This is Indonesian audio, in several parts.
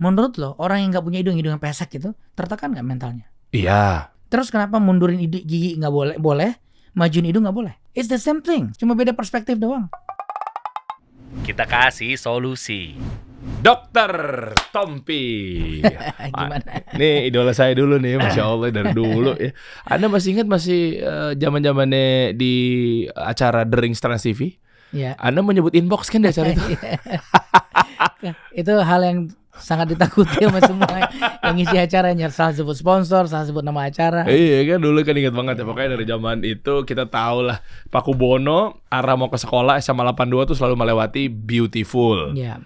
Menurut lo, orang yang gak punya hidung, hidung yang pesek gitu, tertekan gak mentalnya? Iya. Terus kenapa mundurin gigi nggak boleh, boleh, majuin hidung nggak boleh? It's the same thing, cuma beda perspektif doang. Kita kasih solusi. Dokter Tompi. Iya. Gimana? Ah, nih idola saya dulu nih, masya Allah dari dulu ya. Anda masih ingat masih eh, zaman uh, zamannya di acara dering Star Trans TV? Ya. Anda menyebut inbox kan di acara itu? Iya. itu hal yang sangat ditakuti sama semua ya. yang ngisi nyer Salah sebut sponsor, salah sebut nama acara. Iya kan dulu kan inget banget ya pokoknya dari zaman itu kita tahu lah Paku Bono arah mau ke sekolah SMA 82 tuh selalu melewati beautiful. Iya.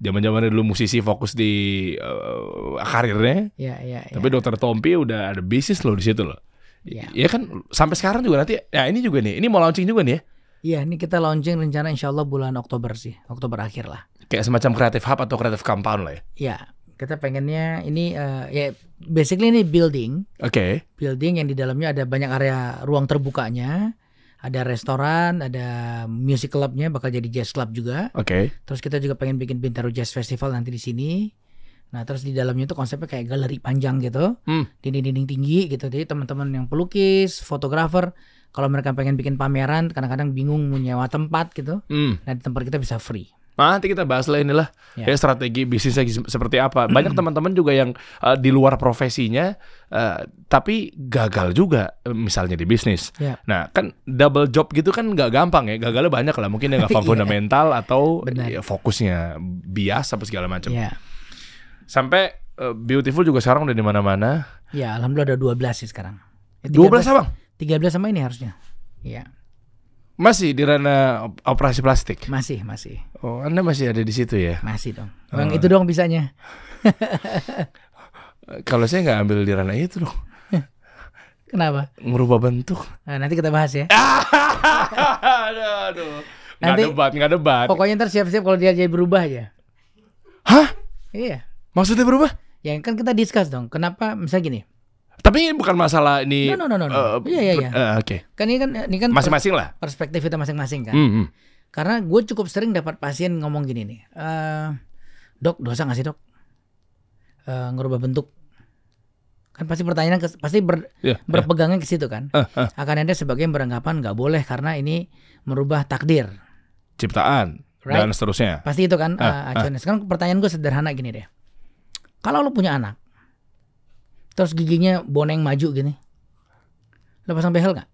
zaman zamannya dulu musisi fokus di uh, karirnya. Iya, iya, iya, Tapi Dokter Tompi udah ada bisnis loh di situ loh. Iya. Ya kan sampai sekarang juga nanti ya ini juga nih. Ini mau launching juga nih ya. Iya, ini kita launching rencana insya Allah bulan Oktober sih, Oktober akhir lah kayak semacam creative hub atau creative compound lah ya. Iya, kita pengennya ini uh, ya basically ini building. Oke. Okay. Building yang di dalamnya ada banyak area ruang terbukanya, ada restoran, ada music clubnya bakal jadi jazz club juga. Oke. Okay. Terus kita juga pengen bikin Bintaro Jazz Festival nanti di sini. Nah terus di dalamnya itu konsepnya kayak galeri panjang gitu, dinding hmm. dinding-dinding tinggi gitu. Jadi teman-teman yang pelukis, fotografer, kalau mereka pengen bikin pameran, kadang-kadang bingung menyewa tempat gitu. Hmm. Nah di tempat kita bisa free. Nah, nanti kita bahas lah inilah ya. ya strategi bisnisnya seperti apa. Banyak teman-teman juga yang uh, di luar profesinya uh, tapi gagal juga eh, misalnya di bisnis. Ya. Nah, kan double job gitu kan nggak gampang ya. Gagalnya banyak lah. Mungkin yang nggak yeah. fundamental atau ya, fokusnya bias apa segala macam. Ya. Sampai uh, beautiful juga sekarang udah di mana-mana. Ya, alhamdulillah ada 12 sih sekarang. Ya, 13, 12 Tiga 13 sama ini harusnya. Iya. Masih di ranah operasi plastik? Masih, masih. Oh, Anda masih ada di situ ya? Masih dong. Oh. Bang, oh. itu dong bisanya. Kalau saya nggak ambil di ranah itu dong. Kenapa? Merubah bentuk. Nah, nanti kita bahas ya. aduh, aduh. Nanti, debat, nggak debat. Pokoknya ntar siap-siap kalau dia jadi berubah aja. Ya. Hah? Iya. Maksudnya berubah? Ya kan kita discuss dong. Kenapa misalnya gini. Tapi ini bukan masalah ini. No no no no. Eh, iya iya iya. Eh, oke. Okay. Kan ini kan ini kan masing-masing lah. Perspektif kita masing-masing kan. Mm -hmm. Karena gue cukup sering dapat pasien ngomong gini nih. Uh, dok dosa gak sih dok? Uh, ngerubah bentuk. Kan pasti pertanyaan ke, pasti ber, yeah, iya. berpegangnya yeah. ke situ kan. Uh, uh. Akan ada sebagian beranggapan nggak boleh karena ini merubah takdir. Ciptaan right? dan seterusnya. Pasti itu kan. Uh, uh, uh. Sekarang pertanyaan gue sederhana gini deh. Kalau lo punya anak, Terus giginya boneng maju gini. Lo pasang behel gak?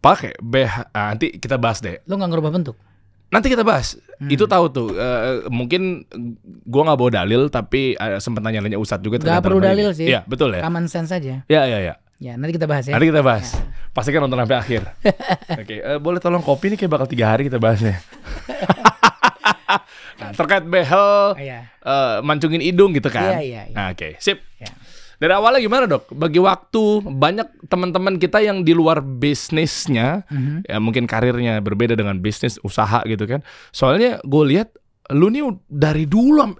Pakai behel. Ah, nanti kita bahas deh. Lo gak ngerubah bentuk? Nanti kita bahas. Hmm. Itu tahu tuh. Uh, mungkin gua nggak bawa dalil, tapi uh, sempat nanya-nanya Ustadz juga. Gak perlu dalil ini. Gitu. sih. Iya betul ya. Common sense saja. Iya iya iya. Ya nanti kita bahas ya. Nanti kita bahas. Ya. Pastikan nonton sampai akhir. Oke, okay, uh, eh, boleh tolong kopi nih kayak bakal tiga hari kita bahasnya. nah, terkait behel, oh, iya. uh, mancungin hidung gitu kan. Iya, iya, iya. Nah, Oke, okay. sip. Dari awalnya gimana dok? Bagi waktu banyak teman-teman kita yang di luar bisnisnya, mm-hmm. ya mungkin karirnya berbeda dengan bisnis usaha gitu kan. Soalnya gue lihat lu nih dari dulu,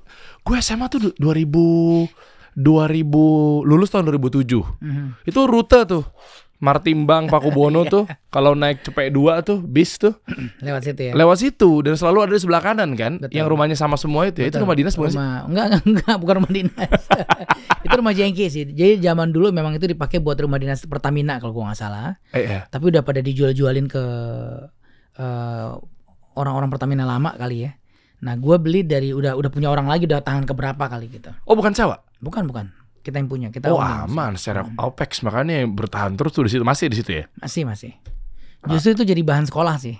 gue SMA tuh 2000 2000 lulus tahun 2007. Mm-hmm. Itu rute tuh. Martimbang Bono iya. tuh kalau naik cepek dua tuh bis tuh lewat situ ya. Lewat situ dan selalu ada di sebelah kanan kan Betul. yang rumahnya sama semua itu ya. Itu rumah dinas bukan rumah... sih? Enggak, enggak, enggak, bukan rumah dinas. itu rumah jengki sih. Jadi zaman dulu memang itu dipakai buat rumah dinas Pertamina kalau gua nggak salah. Eh, iya. Tapi udah pada dijual-jualin ke orang eh, orang-orang Pertamina lama kali ya. Nah, gua beli dari udah udah punya orang lagi udah tangan berapa kali gitu. Oh, bukan sewa? Bukan, bukan kita yang punya. Kita oh punya aman, secara hmm. OPEX makanya bertahan terus tuh di situ masih di situ ya? Masih masih. Ah. Justru ah. itu jadi bahan sekolah sih.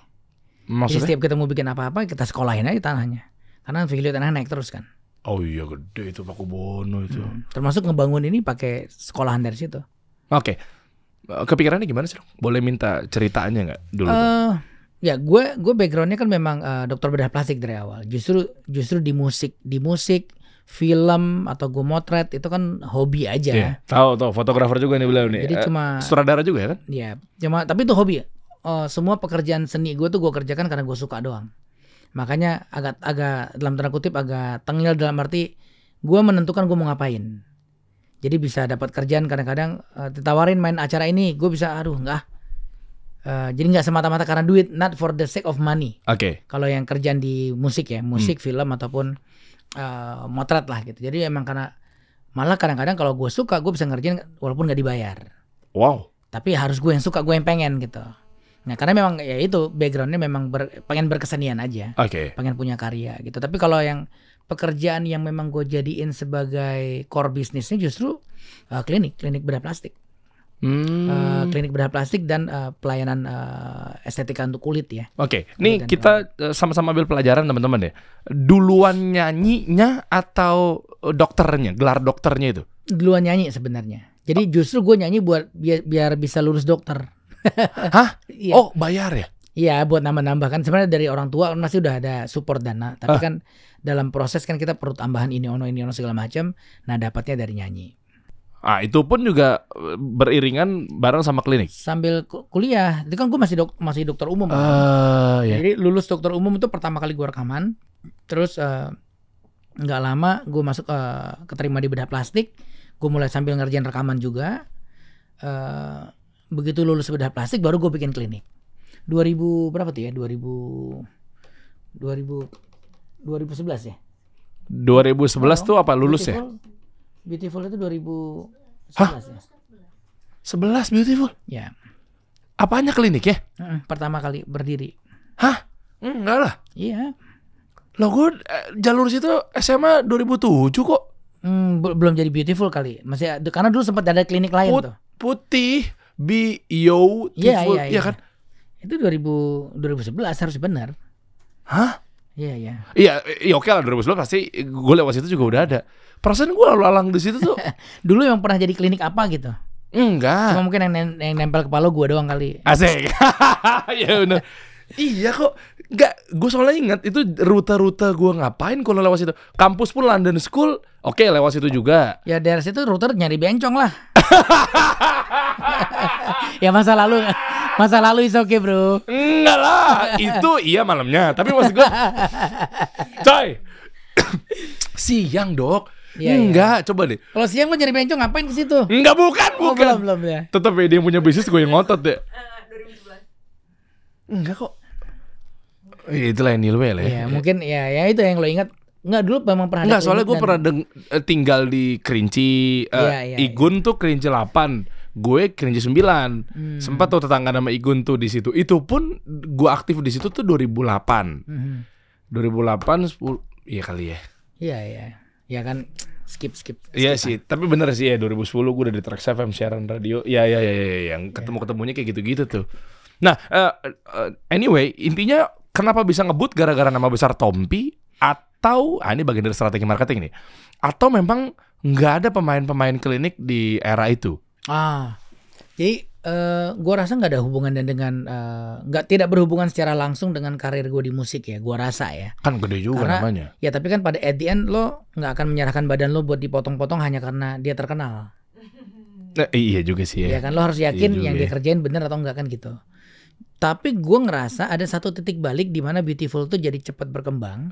Maksudnya? Jadi setiap mau bikin apa-apa kita sekolahin aja tanahnya. Karena value tanah naik terus kan. Oh iya gede itu Paku Bono itu. Hmm. Termasuk ngebangun ini pakai sekolahan dari situ. Oke. Okay. Eh, kepikirannya gimana sih? Boleh minta ceritanya nggak dulu? Uh, ya gue gue backgroundnya kan memang uh, dokter bedah plastik dari awal. Justru justru di musik di musik film atau gue motret itu kan hobi aja. Yeah, tahu tahu fotografer juga nih beliau nih. Jadi cuma eh, sutradara juga ya kan? Iya, cuma tapi itu hobi. Uh, semua pekerjaan seni gue tuh gue kerjakan karena gue suka doang. Makanya agak agak dalam tanda kutip agak tengil dalam arti gue menentukan gue mau ngapain. Jadi bisa dapat kerjaan kadang-kadang uh, ditawarin main acara ini, gue bisa aduh enggak. Uh, eh, jadi nggak semata-mata karena duit, not for the sake of money. Oke. Okay. Kalau yang kerjaan di musik ya, musik, hmm. film ataupun uh, motret lah gitu. Jadi emang karena malah kadang-kadang kalau gue suka gue bisa ngerjain walaupun nggak dibayar. Wow. Tapi harus gue yang suka gue yang pengen gitu. Nah karena memang ya itu backgroundnya memang ber, pengen berkesenian aja. Oke. Okay. Pengen punya karya gitu. Tapi kalau yang pekerjaan yang memang gue jadiin sebagai core bisnisnya justru uh, klinik klinik bedah plastik hmm. uh, klinik bedah plastik dan uh, pelayanan uh, estetika untuk kulit ya. Oke, okay. ini kita sama-sama ambil pelajaran teman-teman ya. Duluan nyanyinya atau dokternya, gelar dokternya itu? Duluan nyanyi sebenarnya. Jadi oh. justru gue nyanyi buat biar, biar bisa lulus dokter. Hah? Ya. Oh, bayar ya? Iya, buat nambah-nambah kan sebenarnya dari orang tua kan masih udah ada support dana, tapi ah. kan dalam proses kan kita perlu tambahan ini ono ini ono segala macam. Nah, dapatnya dari nyanyi. Ah itu pun juga eh, beriringan bareng sama klinik. Sambil kuliah, itu kan gue masih dok masih dokter umum. Uh, kan? yeah. Iya. Jadi lulus dokter umum itu pertama kali gue rekaman, terus eh, nggak uh, lama gue masuk uh, keterima di bedah plastik, gue mulai sambil ngerjain rekaman juga. Uh, begitu lulus bedah plastik baru gue bikin klinik. 2000 berapa tuh ya? 2000 2000 2011 ya. 2011 oh, tuh apa lulus ya? Beautiful itu 2011 Hah? ya. 11 Beautiful? Ya. Apanya klinik ya? pertama kali berdiri. Hah? Enggak lah. Iya. Lo gue eh, jalur situ SMA 2007 kok. Hmm, belum jadi beautiful kali. Masih karena dulu sempat ada klinik lain Put, tuh. Putih B beautiful. Iya, iya, iya. Ya kan? Iya. Itu 2000 2011 harus benar. Hah? Iya, iya. Iya, ya oke lah 2019 pasti gue lewat situ juga udah ada. Perasaan gue lalu lalang di situ tuh. Dulu yang pernah jadi klinik apa gitu? Enggak. Cuma mungkin yang, yang nempel kepala gue doang kali. Asik. ya benar. iya kok. Enggak, gue soalnya ingat itu rute-rute gue ngapain kalau lewat situ. Kampus pun London School, oke okay, lewat situ juga. Ya dari situ rute nyari bencong lah. ya masa lalu. Masa lalu is oke okay, bro. Enggak lah, itu iya malamnya. Tapi maksud gue, coy, siang dok. Ya, enggak, ya. coba deh. Kalau siang lo nyari bencong ngapain ke situ? Enggak, bukan, oh, bukan. Oh, belum, belum ya. Tetap ya dia punya bisnis gue yang ngotot deh. Enggak kok. Eh, itulah yang nilwe lah ya. ya. mungkin ya ya itu yang lo ingat Enggak dulu memang pernah Enggak soalnya gue dan... pernah deng eh, tinggal di Kerinci uh, ya, ya, Igun ya. tuh Kerinci 8 gue Kerinci sembilan, Hmm. Sempat tuh tetangga nama Igun tuh di situ. Itu pun gue aktif di situ tuh 2008. Hmm. 2008 10 iya kali ya. Iya iya. Ya kan skip skip. Iya sih, tapi bener sih ya 2010 gue udah di Trax FM siaran radio. Iya iya iya ya, yang iya. ketemu-ketemunya kayak gitu-gitu tuh. Nah, uh, uh, anyway, intinya kenapa bisa ngebut gara-gara nama besar Tompi atau ah ini bagian dari strategi marketing nih. Atau memang nggak ada pemain-pemain klinik di era itu. Ah, jadi uh, eh, gue rasa nggak ada hubungan dan dengan eh, nggak uh, tidak berhubungan secara langsung dengan karir gue di musik ya, gue rasa ya. Kan gede juga karena, namanya. Ya tapi kan pada at the end lo nggak akan menyerahkan badan lo buat dipotong-potong hanya karena dia terkenal. Nah, iya juga sih ya. Ya kan lo harus iya yakin iya yang dia ya. kerjain bener atau enggak kan gitu. Tapi gue ngerasa ada satu titik balik di mana Beautiful tuh jadi cepat berkembang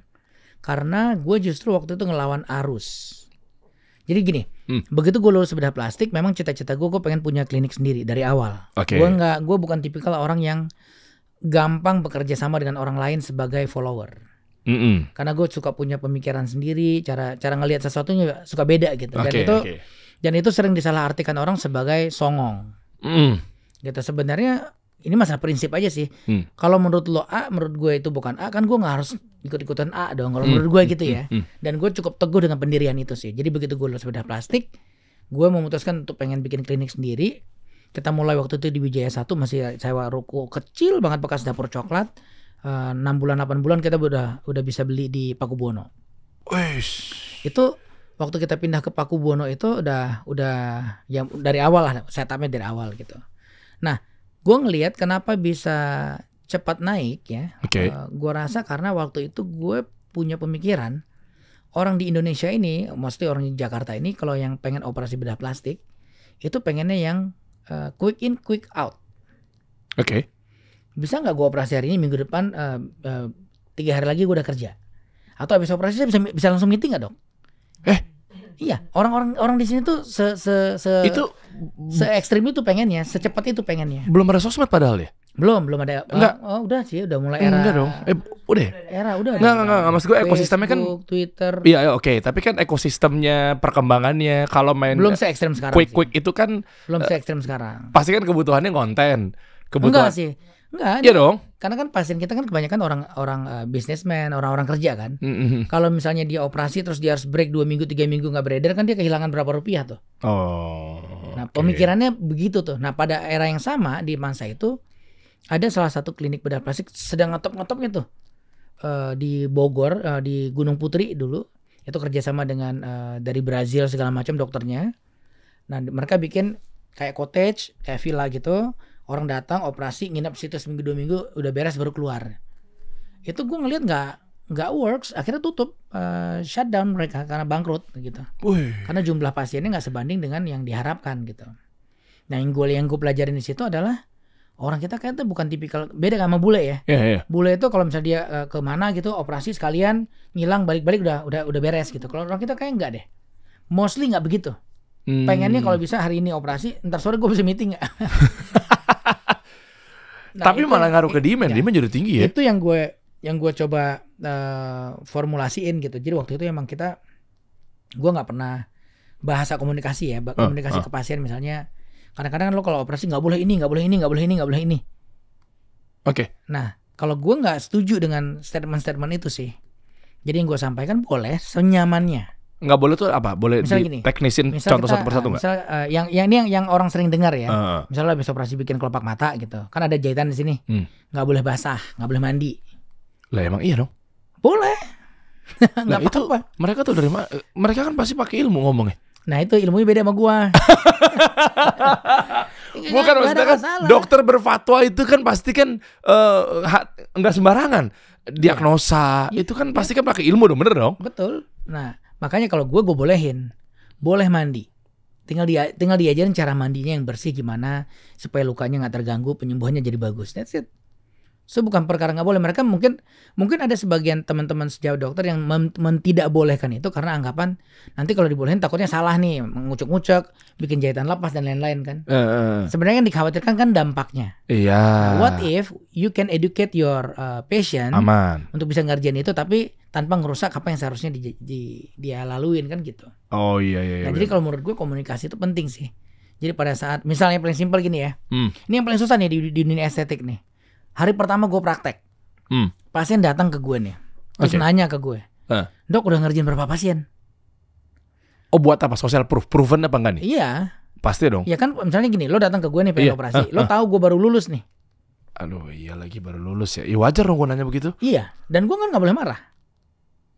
karena gue justru waktu itu ngelawan arus. Jadi gini, hmm. begitu gue lulus bedah plastik, memang cita-cita gue gue pengen punya klinik sendiri dari awal. Okay. Gue nggak, gue bukan tipikal orang yang gampang bekerja sama dengan orang lain sebagai follower. Mm -hmm. Karena gue suka punya pemikiran sendiri, cara cara ngelihat sesuatunya suka beda gitu. Dan itu okay. dan itu sering disalahartikan orang sebagai songong. Mm. Gitu sebenarnya ini masalah prinsip aja sih. Hmm. Kalau menurut lo A, menurut gue itu bukan A, kan gue nggak harus ikut-ikutan A dong. Kalau hmm. menurut gue hmm. gitu ya. Hmm. Dan gue cukup teguh dengan pendirian itu sih. Jadi begitu gue lulus bedah plastik, gue memutuskan untuk pengen bikin klinik sendiri. Kita mulai waktu itu di Wijaya Satu masih sewa ruko kecil banget bekas dapur coklat. Eh, enam bulan, 8 bulan kita udah udah bisa beli di Pakubono. Wesh. Itu waktu kita pindah ke Pakubono itu udah udah ya dari awal lah setupnya dari awal gitu. Nah gue ngelihat kenapa bisa cepat naik ya. Okay. Uh, eh, gue rasa karena waktu itu gue punya pemikiran orang di Indonesia ini, mostly orang di Jakarta ini, kalau yang pengen operasi bedah plastik itu pengennya yang uh, quick in quick out. Oke. Okay. Bisa nggak gue operasi hari ini minggu depan uh, uh, tiga hari lagi gue udah kerja? Atau habis operasi bisa bisa langsung meeting nggak dong? Eh Iya, orang-orang orang di sini tuh se se se itu se ekstrim itu pengennya, secepat itu pengennya. Belum ada sosmed padahal ya? Belum, belum ada. Enggak. Oh, oh udah sih, udah mulai era. Enggak dong. Eh, udah. Ya? Era udah. Enggak, enggak, enggak. Maksud gue ekosistemnya kan Twitter. Iya, iya oke, okay. tapi kan ekosistemnya, perkembangannya kalau main Belum se ekstrim sekarang. Quick quick itu kan Belum eh, se ekstrim sekarang. Pasti kan kebutuhannya konten. Kebutuhan. Enggak sih. Enggak. Iya dong. Karena kan pasien kita kan kebanyakan orang-orang uh, eh, bisnismen, orang-orang kerja kan. Mm-hmm. Kalau misalnya dia operasi terus dia harus break dua minggu, tiga minggu nggak beredar kan dia kehilangan berapa rupiah tuh. Oh. Nah okay. pemikirannya begitu tuh. Nah pada era yang sama di masa itu ada salah satu klinik bedah plastik sedang ngetop-ngetopnya tuh gitu. eh, uh, di Bogor uh, di Gunung Putri dulu itu kerjasama dengan uh, dari Brazil segala macam dokternya. Nah mereka bikin kayak cottage, kayak villa gitu orang datang operasi nginep situ seminggu dua minggu udah beres baru keluar itu gue ngeliat nggak nggak works akhirnya tutup uh, shutdown mereka karena bangkrut gitu Uy. karena jumlah pasiennya nggak sebanding dengan yang diharapkan gitu nah yang gue yang gue pelajarin di situ adalah orang kita kayaknya bukan tipikal beda sama bule ya yeah, yeah. bule itu kalau misalnya dia uh, eh, kemana gitu operasi sekalian ngilang balik-balik udah udah udah beres gitu kalau orang kita kayak nggak deh mostly nggak begitu hmm. pengennya kalau bisa hari ini operasi ntar sore gue bisa meeting nggak Nah, Tapi malah ngaruh ke demand, ya, demand jadi tinggi ya. Itu yang gue yang gue coba uh, formulasiin gitu. Jadi waktu itu emang kita gue nggak pernah bahasa komunikasi ya, ah, komunikasi uh, uh. ke pasien misalnya. Kadang-kadang kan lo kalau operasi nggak boleh ini, nggak boleh ini, nggak boleh ini, nggak boleh ini. Oke. Okay. Nah, kalau gue nggak setuju dengan statement-statement itu sih. Jadi yang gue sampaikan boleh senyamannya nggak boleh tuh apa? Boleh misal gini, teknisin contoh kita, satu persatu nggak? uh, yang yang ini yang, yang orang sering dengar ya. Uh. Misalnya habis operasi bikin kelopak mata gitu. Kan ada jahitan di sini. Hmm. nggak hmm. boleh basah, nggak boleh mandi. Lah emang iya dong? Boleh. nah, itu -apa. mereka tuh dari mereka kan pasti pakai ilmu ngomongnya. Nah itu ilmunya beda sama gua. Bukan maksudnya kan dokter berfatwa itu kan pasti kan uh, eh, enggak sembarangan. Diagnosa ya. itu kan pasti kan pakai ilmu dong, bener dong? Betul. Nah, Makanya kalau gue gue bolehin, boleh mandi. Tinggal dia tinggal diajarin cara mandinya yang bersih gimana supaya lukanya nggak terganggu, penyembuhannya jadi bagus. That's it. So bukan perkara nggak boleh. Mereka mungkin mungkin ada sebagian teman-teman sejauh dokter yang tidak bolehkan itu karena anggapan nanti kalau dibolehin takutnya salah nih mengucuk-ngucuk, bikin jahitan lepas dan lain-lain kan. Uh, uh. Sebenarnya yang dikhawatirkan kan dampaknya. Iya. Yeah. what if you can educate your uh, patient Aman. untuk bisa ngerjain itu tapi tanpa ngerusak apa yang seharusnya di, di, dia laluin kan gitu. Oh iya iya. iya nah, iya, jadi kalau menurut gue komunikasi itu penting sih. Jadi pada saat misalnya paling simpel gini ya, hmm. ini yang paling susah nih di, di dunia estetik nih. Hari pertama gue praktek, hmm. pasien datang ke gue nih, terus okay. nanya ke gue, uh. dok udah ngerjain berapa pasien? Oh buat apa? Sosial proof, proven apa enggak nih? Iya. Pasti dong. Ya kan misalnya gini, lo datang ke gue nih pengen iya. operasi, uh, uh. lo tahu gue baru lulus nih. Aduh, iya lagi baru lulus ya. Iya wajar dong gue nanya begitu. Iya, dan gue kan gak boleh marah.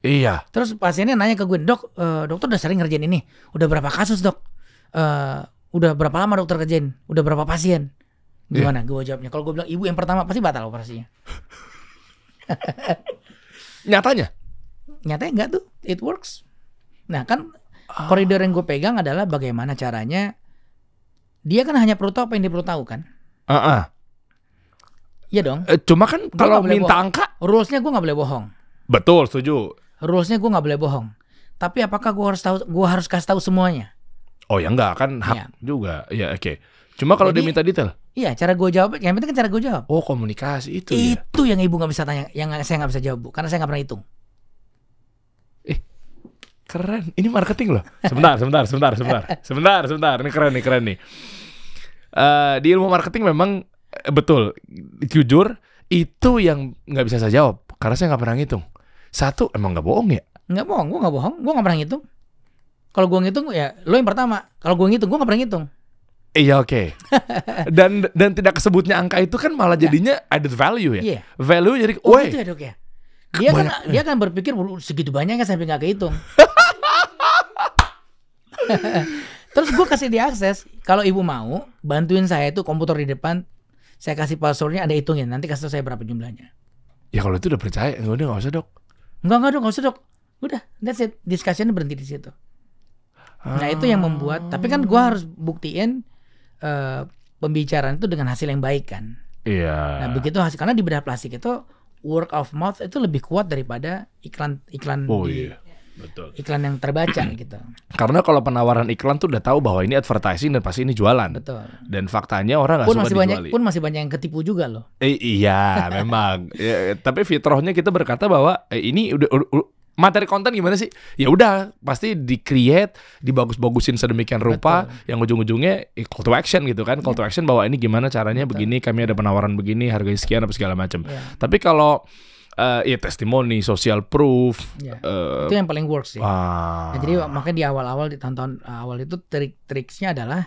Iya. Terus pasiennya nanya ke gue, dok, uh, dokter udah sering ngerjain ini, udah berapa kasus dok? Uh, udah berapa lama dokter kerjain? Udah berapa pasien? Iya. Gimana? Yeah. Gue jawabnya. Kalau gue bilang ibu yang pertama pasti batal operasinya. Nyatanya? Nyatanya enggak tuh. It works. Nah kan oh. koridor yang gue pegang adalah bagaimana caranya dia kan hanya perlu tahu apa yang dia perlu tahu kan? Ah. Uh -uh. Iya dong. Eh, cuma kan kalau minta bohong. angka, rulesnya gue nggak boleh bohong. Betul, setuju rulesnya gue nggak boleh bohong. Tapi apakah gue harus tahu? Gue harus kasih tahu semuanya? Oh ya enggak kan hak ya. juga. Ya oke. Okay. Cuma kalau dia minta detail? Iya, cara gue jawab, yang penting kan cara gue jawab. Oh, komunikasi itu. Ya? Itu ya. yang ibu nggak bisa tanya, yang saya nggak bisa jawab bu, karena saya nggak pernah hitung. Eh, keren. Ini marketing loh. Sebentar, sebentar, sebentar, sebentar, sebentar, sebentar. Ini keren nih, keren nih. Uh, di ilmu marketing memang eh, betul, jujur itu yang nggak bisa saya jawab, karena saya nggak pernah ngitung. Satu emang nggak bohong ya? Nggak bohong, gue nggak bohong, gue nggak pernah ngitung. Kalau gue ngitung ya lo yang pertama. Kalau gue ngitung gue nggak pernah ngitung. Iya oke. Okay. dan dan tidak kesebutnya angka itu kan malah iya. jadinya ya. added value ya. Iya. Value jadi, oh, itu ya dok ya. Dia kan dia kan berpikir segitu banyaknya sampai nggak kehitung. Terus gue kasih diakses Kalau ibu mau, bantuin saya itu komputer di depan. Saya kasih passwordnya, ada hitungin. Nanti kasih saya berapa jumlahnya. Ya kalau itu udah percaya, udah nggak usah dok. Enggak, enggak, enggak usah dok. Udah, that's it. Discussion berhenti di situ. Ah. Nah itu yang membuat, tapi kan gue ah. harus buktiin uh, pembicaraan itu dengan hasil yang baik kan. Iya. Yeah. Nah begitu hasil, karena di bedah plastik itu work of mouth itu lebih kuat daripada iklan iklan oh, di, yeah. Betul. Iklan yang terbaca gitu. Karena kalau penawaran iklan tuh udah tahu bahwa ini advertising dan pasti ini jualan. Betul. Dan faktanya orang nggak suka masih Pun masih banyak yang ketipu juga loh. Eh, iya, memang. Ya, tapi fitrohnya kita berkata bahwa eh, ini udah, materi konten gimana sih? Ya udah, pasti di create, dibagus-bagusin sedemikian rupa Betul. yang ujung-ujungnya eh, call to action gitu kan. Call ya. to iya. action bahwa ini gimana caranya Betul. begini, kami ada penawaran begini, harga sekian apa segala macam. Ya. Tapi kalau uh, ya testimoni, social proof. Ya. Uh, itu yang paling works sih. Ah. Nah, jadi makanya di awal-awal di tahun-tahun eh, awal itu trik-triknya adalah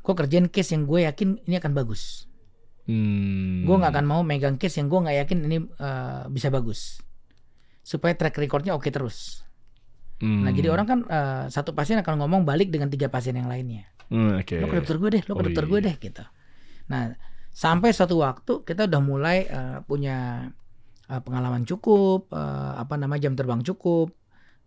gue kerjain case yang gue yakin ini akan bagus. Hmm. Gue nggak akan mau megang case yang gue nggak yakin ini uh, bisa bagus, supaya track recordnya oke okay terus. Nah, hmm. Nah jadi orang kan uh, satu pasien akan ngomong balik dengan tiga pasien yang lainnya. Hmm, okay. Lo ke dokter gue deh, lo ke dokter gue deh gitu. Nah sampai satu waktu kita udah mulai uh, punya Eh, pengalaman cukup, uh, apa nama jam terbang cukup,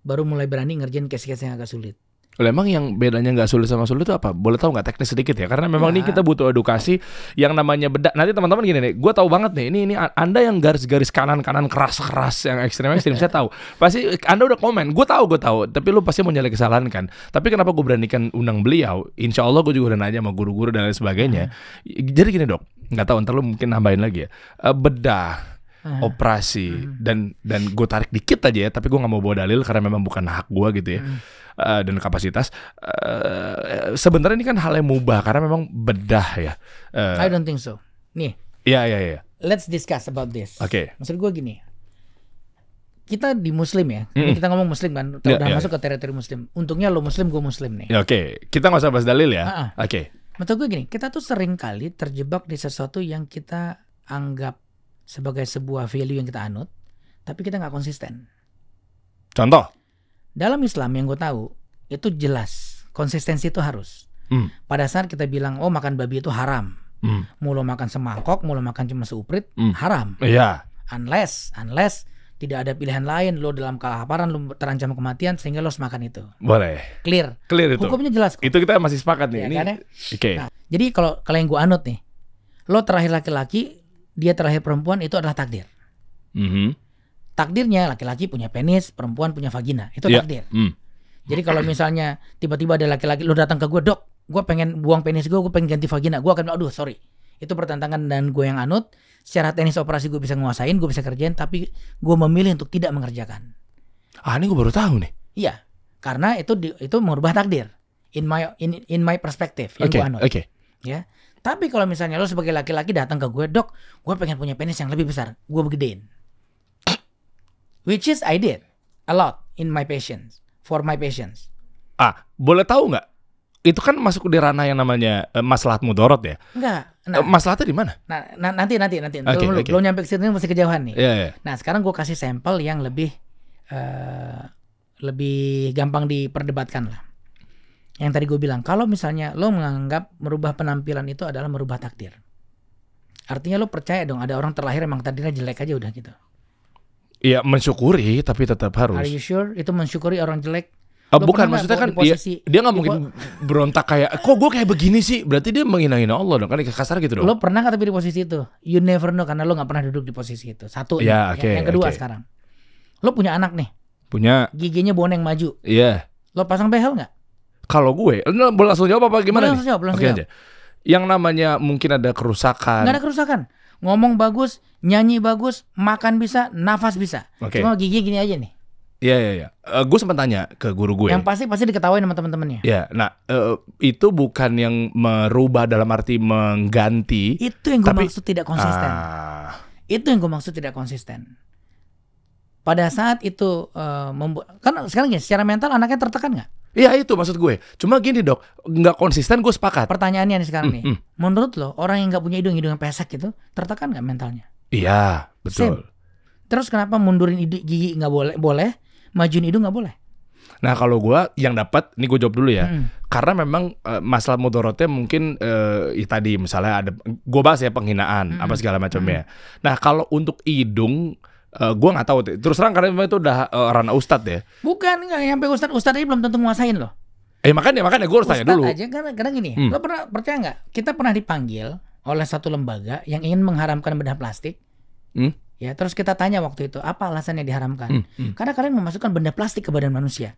baru mulai berani ngerjain case-case yang agak sulit. emang yang bedanya nggak sulit sama sulit itu apa? Boleh tahu nggak teknis sedikit ya? Karena memang ya. ini kita butuh edukasi yang namanya beda. Nanti teman-teman gini nih, gue tahu banget nih. Ini ini anda yang garis-garis kanan-kanan keras-keras yang ekstrem ekstrem saya tahu. Pasti anda udah komen. Gue tahu gue tahu. Tapi lu pasti mau nyari kesalahan kan. Tapi kenapa gue beranikan undang beliau? Insya Allah gue juga udah nanya sama guru-guru dan lain sebagainya. Hmm. Jadi gini dok, nggak tahu ntar lu mungkin nambahin lagi ya. Uh, eh, bedah operasi uh dan dan gue tarik dikit aja ya tapi gue nggak mau bawa dalil karena memang bukan hak gue gitu ya uh uh, dan kapasitas uh, sebenarnya ini kan hal yang mubah karena memang bedah ya uh, I don't think so nih ya ya ya let's discuss about this oke okay. maksud gue gini kita di muslim ya mm kita ngomong muslim kan yeah, yeah, iya, masuk yeah. ke teritori muslim untungnya lo muslim gue muslim nih ya, oke okay. kita nggak usah bahas dalil ya uh-uh. oke okay. Menurut gue gini, kita tuh sering kali terjebak di sesuatu yang kita anggap sebagai sebuah value yang kita anut, tapi kita nggak konsisten. Contoh? Dalam Islam yang gue tahu itu jelas konsistensi itu harus. Hmm. Pada saat kita bilang oh makan babi itu haram, hmm. mulu makan semangkok, mulu makan cuma seuprit, hmm. haram. Iya. Yeah. Unless, unless tidak ada pilihan lain lo dalam kelaparan lo terancam kematian sehingga lo harus makan itu boleh clear clear itu hukumnya jelas kok. itu kita masih sepakat nih ya, ini kan, ya? oke okay. nah, jadi kalau kalian gue anut nih lo terakhir laki-laki dia terlahir perempuan itu adalah takdir. Mm -hmm. Takdirnya laki-laki punya penis, perempuan punya vagina. Itu yeah. takdir. Mm. Jadi kalau misalnya tiba-tiba ada laki-laki lu datang ke gue, "Dok, gue pengen buang penis gue, gue pengen ganti vagina." Gue akan aduh, sorry. Itu pertentangan dan gue yang anut. Secara teknis operasi gue bisa nguasain, gue bisa kerjain, tapi gue memilih untuk tidak mengerjakan. Ah, ini gue baru tahu nih. Iya. Karena itu di, itu merubah takdir. In my in in my perspective yang okay, gue anut. Oke. Okay. Ya. Tapi kalau misalnya lo sebagai laki-laki datang ke gue, dok, gue pengen punya penis yang lebih besar, gue gedein. Which is I did a lot in my patients, for my patients. Ah, boleh tahu nggak? Itu kan masuk di ranah yang namanya uh, eh, maslahat mudorot ya? Enggak. Nah, uh, eh, maslahatnya di mana? Nah, na nanti nanti nanti. Okay, lo, okay. lo nyampe ke situ masih kejauhan nih. Yeah, yeah. Nah, sekarang gue kasih sampel yang lebih uh, lebih gampang diperdebatkan lah yang tadi gue bilang kalau misalnya lo menganggap merubah penampilan itu adalah merubah takdir artinya lo percaya dong ada orang terlahir emang takdirnya jelek aja udah gitu Iya mensyukuri tapi tetap harus. Are you sure itu mensyukuri orang jelek? Oh, bukan maksudnya kan posisi, dia, nggak mungkin mungkin berontak kayak kok gue kayak begini sih berarti dia menghina-hina Allah dong kan kasar gitu dong. Lo pernah nggak tapi di posisi itu? You never know karena lo nggak pernah duduk di posisi itu. Satu. Ya, nih, okay, yang, yang kedua okay. sekarang. Lo punya anak nih. Punya. Giginya boneng maju. Iya. Yeah. Lo pasang behel nggak? Kalau gue, eh, nah, boleh langsung jawab apa gimana? Boleh langsung jawab, langsung jawab. Yang namanya mungkin ada kerusakan. Gak ada kerusakan. Ngomong bagus, nyanyi bagus, makan bisa, nafas bisa. Okay. Cuma gigi gini aja nih. Iya iya iya. Uh, eh, gue sempat tanya ke guru gue. Yang pasti pasti diketahui sama teman-temannya. Iya. Nah, uh, itu bukan yang merubah dalam arti mengganti. Itu yang gue tapi, maksud tidak konsisten. Uh... Itu yang gue maksud tidak konsisten. Pada saat itu uh, membuat kan sekarang gini, secara mental anaknya tertekan nggak? Iya itu maksud gue. Cuma gini dok, nggak konsisten gue sepakat. Pertanyaannya nih sekarang mm, nih, mm. menurut lo orang yang nggak punya hidung hidung yang pesek gitu, tertekan nggak mentalnya? Iya betul. Same. Terus kenapa mundurin ide, gigi nggak boleh, boleh, majuin hidung nggak boleh? Nah kalau gue yang dapat, ini gue jawab dulu ya. Hmm. Karena memang uh, masalah mudorotnya mungkin uh, ya tadi misalnya ada, gue bahas ya penghinaan hmm. apa segala macamnya. Hmm. Nah kalau untuk hidung Uh, eh, gue nggak tahu terus terang karena itu udah uh, ranah ustadz ya bukan nggak nyampe ustadz ustadz aja belum tentu nguasain loh eh makanya makanya gue harus ustadz tanya dulu aja karena, karena gini hmm. lo pernah percaya nggak kita pernah dipanggil oleh satu lembaga yang ingin mengharamkan bedah plastik hmm? ya terus kita tanya waktu itu apa alasannya diharamkan hmm. Hmm. karena kalian memasukkan benda plastik ke badan manusia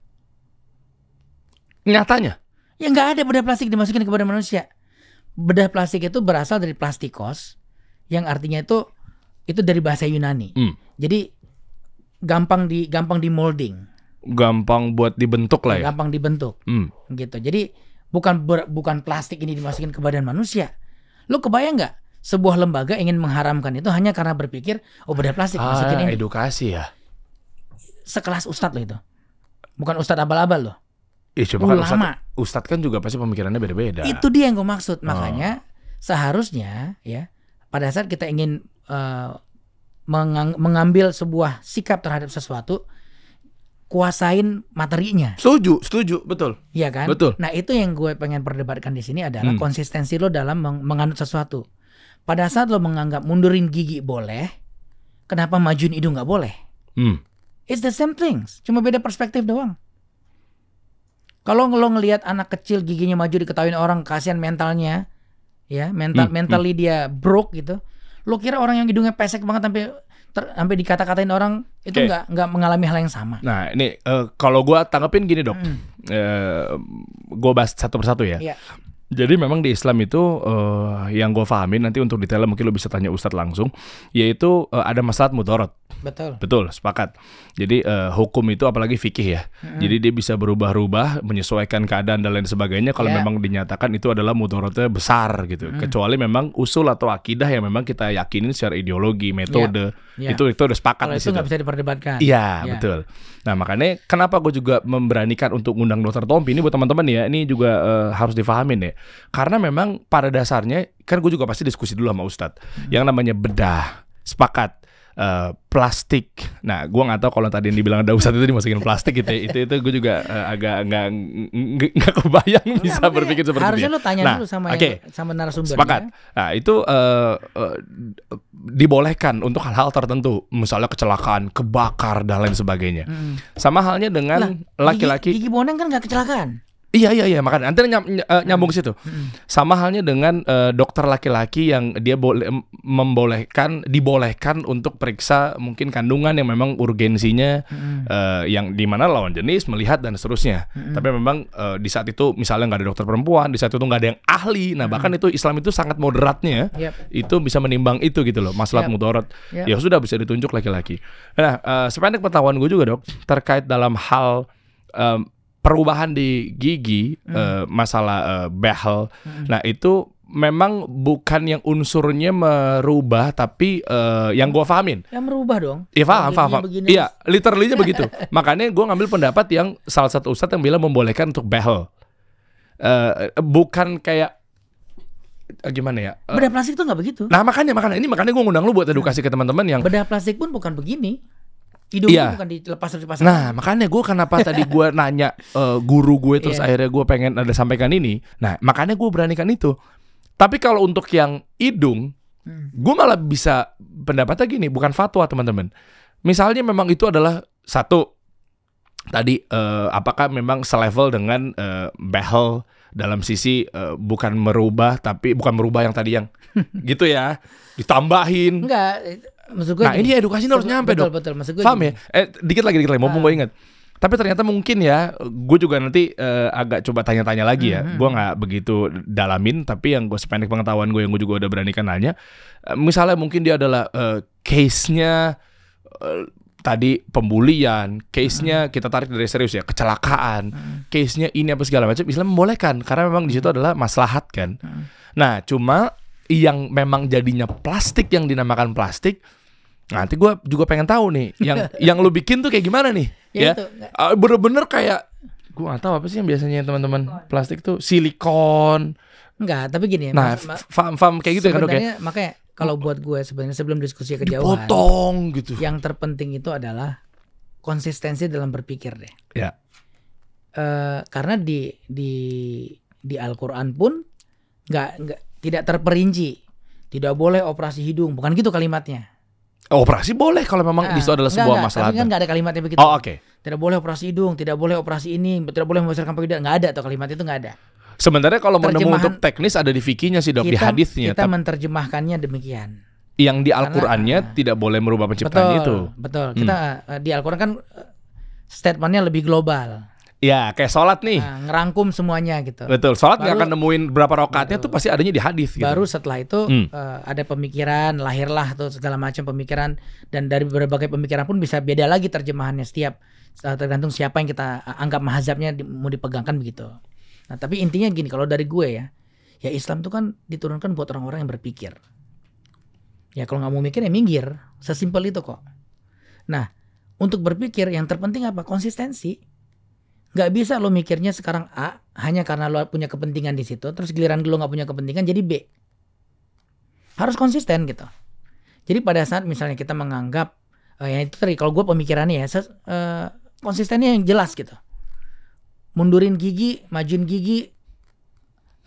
nyatanya ya nggak ada benda plastik dimasukin ke badan manusia bedah plastik itu berasal dari plastikos yang artinya itu itu dari bahasa Yunani hmm jadi gampang di gampang di molding. Gampang buat dibentuk lah ya. Gampang dibentuk. Hmm. Gitu. Jadi bukan ber, bukan plastik ini dimasukin ke badan manusia. Lu kebayang nggak? Sebuah lembaga ingin mengharamkan itu hanya karena berpikir oh beda plastik ah, masukin ini. edukasi ya. Sekelas ustadz lo itu. Bukan ustadz abal-abal loh. Iya, coba kan ustadz, ustadz kan juga pasti pemikirannya beda-beda. Itu dia yang gue maksud. Ah. Makanya oh. seharusnya ya pada saat kita ingin uh, mengambil sebuah sikap terhadap sesuatu kuasain materinya. Setuju, setuju, betul. Iya kan? Betul. Nah, itu yang gue pengen perdebatkan di sini adalah hmm. konsistensi lo dalam meng menganut sesuatu. Pada saat lo menganggap mundurin gigi boleh, kenapa majuin hidung nggak boleh? Hmm. It's the same things, cuma beda perspektif doang. Kalau lo ngelihat anak kecil giginya maju diketahui orang kasihan mentalnya, ya mental hmm. hmm. mentally hmm. dia broke gitu lo kira orang yang hidungnya pesek banget sampai sampai dikata-katain orang itu nggak okay. nggak mengalami hal yang sama. Nah ini uh, kalau gue tanggepin gini dok, mm. uh, eh, gue bahas satu persatu ya. Yeah. Jadi memang di Islam itu uh, yang gue pahamin nanti untuk detailnya mungkin lo bisa tanya Ustadz langsung, yaitu uh, ada masalah mudorot. Betul. Betul, sepakat. Jadi uh, hukum itu apalagi fikih ya, mm. jadi dia bisa berubah-ubah menyesuaikan keadaan dan lain sebagainya. Kalau yeah. memang dinyatakan itu adalah mudorotnya besar gitu, mm. kecuali memang usul atau akidah yang memang kita yakinin secara ideologi, metode yeah. Yeah. itu itu udah sepakat. itu nggak bisa diperdebatkan. Iya yeah, yeah. betul. Nah makanya kenapa gue juga memberanikan untuk ngundang dokter Tompi ini buat teman-teman ya, ini juga uh, harus difahamin ya. Karena memang pada dasarnya kan gue juga pasti diskusi dulu sama Ustadz. Hmm. Yang namanya bedah, sepakat uh, plastik. Nah, gue nggak tahu kalau tadi yang dibilang ustadz itu dimasukin plastik gitu. Ya. itu itu gue juga uh, agak nggak nggak kebayang nah, bisa berpikir seperti itu. Harusnya lo tanya nah, dulu sama okay. yang, sama narasumber. Sepakat. Nah, itu uh, uh, dibolehkan untuk hal-hal tertentu, misalnya kecelakaan, kebakar dan lain sebagainya. Hmm. Sama halnya dengan laki-laki. gigi, gigi boneng kan nggak kecelakaan. Iya iya iya makanya nanti eh, nyambung ke hmm. situ. Hmm. Sama halnya dengan uh, dokter laki-laki yang dia boleh membolehkan dibolehkan untuk periksa mungkin kandungan yang memang urgensinya mm. uh, yang di mana lawan jenis melihat dan seterusnya. Mm. Tapi memang uh, di saat itu misalnya nggak ada dokter perempuan, di saat itu nggak ada yang ahli. Nah, bahkan mm. itu Islam itu sangat moderatnya. Ya. Yep. Itu bisa menimbang itu gitu loh, masalah yep. mudarat. Yep. Ya sudah bisa ditunjuk laki-laki. Nah, uh, sependek pengetahuan gue juga, Dok, terkait dalam hal um, perubahan di gigi hmm. uh, masalah uh, behel hmm. nah itu memang bukan yang unsurnya merubah tapi uh, yang gua fahamin. Yang merubah dong. Iya paham, paham, paham. Iya, literally-nya begitu. Makanya gua ngambil pendapat yang salah satu ustadz yang bilang membolehkan untuk behel. Uh, bukan kayak gimana ya? Uh, bedah plastik tuh nggak begitu. Nah makanya makanya ini makanya gue ngundang lu buat edukasi ke teman-teman yang bedah plastik pun bukan begini. Hidung iya. bukan dilepas dari pasangan. Nah, makanya gue kenapa tadi gue nanya uh, guru gue terus yeah. akhirnya gue pengen ada sampaikan ini. Nah, makanya gue beranikan itu. Tapi kalau untuk yang hidung, hmm. gue malah bisa pendapatnya gini, bukan fatwa teman-teman. Misalnya memang itu adalah satu tadi uh, apakah memang selevel dengan uh, behel dalam sisi uh, bukan merubah tapi bukan merubah yang tadi yang gitu ya ditambahin enggak Maksud gue nah ini edukasi harus nyampe betul, dong. Betul, maksud gue Faham gini. ya? Eh dikit lagi dikit lagi, mumpung uh. Ah. gue inget. Tapi ternyata mungkin ya, gue juga nanti uh, agak coba tanya-tanya lagi ya. Mm -hmm. Gue hmm, nggak hmm. begitu dalamin, tapi yang gue sependek pengetahuan gue yang gue juga udah beranikan nanya. Uh, eh, misalnya mungkin dia adalah uh, case-nya uh, tadi pembulian, case-nya hmm. kita tarik dari serius ya, kecelakaan, case-nya ini apa segala macam, Islam membolehkan karena memang di situ adalah maslahat kan. Nah, cuma yang memang jadinya plastik yang dinamakan plastik Nah, nanti gue juga pengen tahu nih, yang yang lu bikin tuh kayak gimana nih? Ya, ya. Itu, ah, bener-bener kayak gue gak tahu apa sih yang biasanya teman-teman plastik tuh silikon. Enggak, tapi gini ya. Nah, fam-fam kayak gitu ya, kan oke. Ya? makanya kalau buat gue sebenarnya sebelum diskusi ke jauh. Potong gitu. Yang terpenting itu adalah konsistensi dalam berpikir deh. Ya. Uh, karena di di di Al-Qur'an pun nggak nggak tidak terperinci. Tidak boleh operasi hidung, bukan gitu kalimatnya. Eh, operasi boleh kalau memang nah, itu adalah sebuah enggak, masalah. Tapi kan nggak ada kalimatnya begitu. Oh, oke. Okay. Tidak boleh operasi hidung, tidak boleh operasi ini, tidak boleh membesarkan pagi Nggak ada atau kalimat itu nggak ada. Sebenarnya kalau menemukan untuk teknis ada di fikinya sih dok, kita, di hadisnya. Kita menerjemahkannya demikian. Yang di Al-Qur'annya uh, tidak boleh merubah penciptaan betul, itu. Betul. Hmm. Kita hmm. di Al-Qur'an kan eh, statementnya lebih global. Ya, kayak sholat nih. Nah, ngerangkum semuanya gitu. Betul. Sholat gak akan nemuin berapa rokatnya tuh pasti adanya di hadis. Gitu. Baru setelah itu hmm. uh, ada pemikiran, lahirlah tuh segala macam pemikiran dan dari berbagai pemikiran pun bisa beda lagi terjemahannya setiap eh, tergantung siapa yang kita anggap mahazabnya di, mau dipegangkan begitu. Nah, tapi intinya gini, kalau dari gue ya, ya Islam tuh kan diturunkan buat orang-orang yang berpikir. Ya kalau nggak mau mikir ya minggir, sesimpel itu kok. Nah, untuk berpikir yang terpenting apa? Konsistensi nggak bisa lo mikirnya sekarang A hanya karena lo punya kepentingan di situ terus giliran lo nggak punya kepentingan jadi B harus konsisten gitu jadi pada saat misalnya kita menganggap uh, ya itu tadi kalau gue pemikirannya ya uh, konsistennya yang jelas gitu mundurin gigi majuin gigi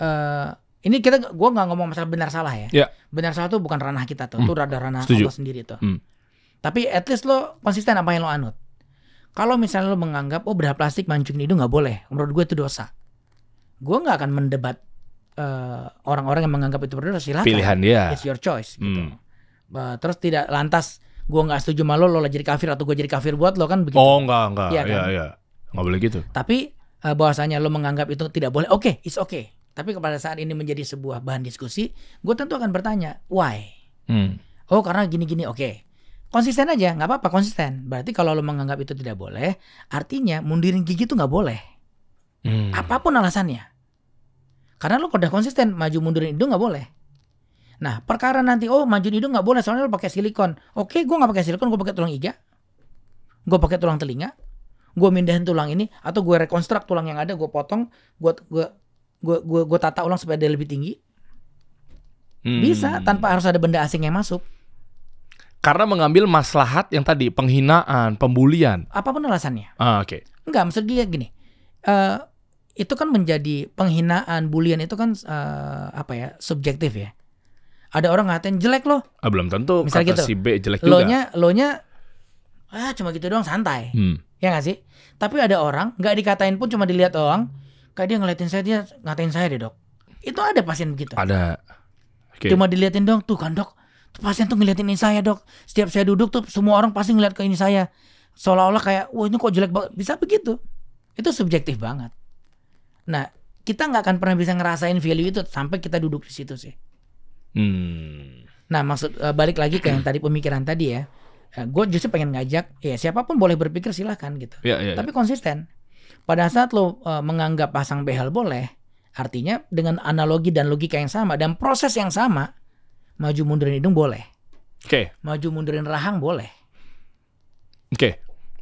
uh, ini kita gue nggak ngomong masalah benar salah ya yeah. benar salah tuh bukan ranah kita tuh hmm. tuh rada ranah Allah sendiri tuh hmm. tapi at least lo konsisten apa yang lo anut kalau misalnya lo menganggap oh bedah plastik mancungin hidung nggak boleh, menurut gue itu dosa. Gue nggak akan mendebat eh, orang-orang uh, yang menganggap itu berdosa silahkan. Pilihan dia. It's your choice. Gitu. Hmm. Gitu. Uh, terus tidak lantas gue nggak setuju sama lo, lo jadi kafir atau gue jadi kafir buat lo kan begitu. Oh nggak nggak. Iya kan? Iya, iya. Nggak boleh gitu. Tapi uh, bahwasanya lo menganggap itu tidak boleh, oke, okay, it's okay. Tapi pada saat ini menjadi sebuah bahan diskusi, gue tentu akan bertanya, why? Hmm. Oh karena gini-gini, oke. Okay konsisten aja nggak apa-apa konsisten berarti kalau lo menganggap itu tidak boleh artinya mundurin gigi itu nggak boleh hmm. apapun alasannya karena lo udah konsisten maju mundurin hidung nggak boleh nah perkara nanti oh maju hidung nggak boleh soalnya lo pakai silikon oke gue nggak pakai silikon gue pakai tulang iga gue pakai tulang telinga gue mindahin tulang ini atau gue rekonstruk tulang yang ada gue potong gue gue gue gue, gue tata ulang supaya dia lebih tinggi hmm. bisa tanpa harus ada benda asing yang masuk karena mengambil maslahat yang tadi penghinaan, pembulian. Apapun alasannya. Ah, Oke. Okay. Enggak, maksud dia gini. Uh, itu kan menjadi penghinaan, bulian itu kan uh, apa ya subjektif ya. Ada orang ngatain jelek loh. Ah, belum tentu. Misalnya gitu. si B jelek lo -nya, Lo nya, ah cuma gitu doang santai. Hmm. Ya gak sih? Tapi ada orang nggak dikatain pun cuma dilihat doang. Kayak dia ngeliatin saya dia ngatain saya deh dok. Itu ada pasien begitu. Ada. Okay. Cuma diliatin doang tuh kan dok pasien tuh ngeliatin ini saya dok setiap saya duduk tuh semua orang pasti ngeliat ke ini saya seolah-olah kayak wah ini kok jelek banget bisa begitu itu subjektif banget nah kita nggak akan pernah bisa ngerasain value itu sampai kita duduk di situ sih hmm. nah maksud eh, balik lagi ke yang tadi pemikiran tadi ya eh, gue justru pengen ngajak ya siapapun boleh berpikir silahkan gitu ya, ya, ya. tapi konsisten pada saat lo uh, menganggap pasang behel boleh artinya dengan analogi dan logika yang sama dan proses yang sama Maju mundurin hidung boleh. Oke. Okay. Maju mundurin rahang boleh. Oke. Okay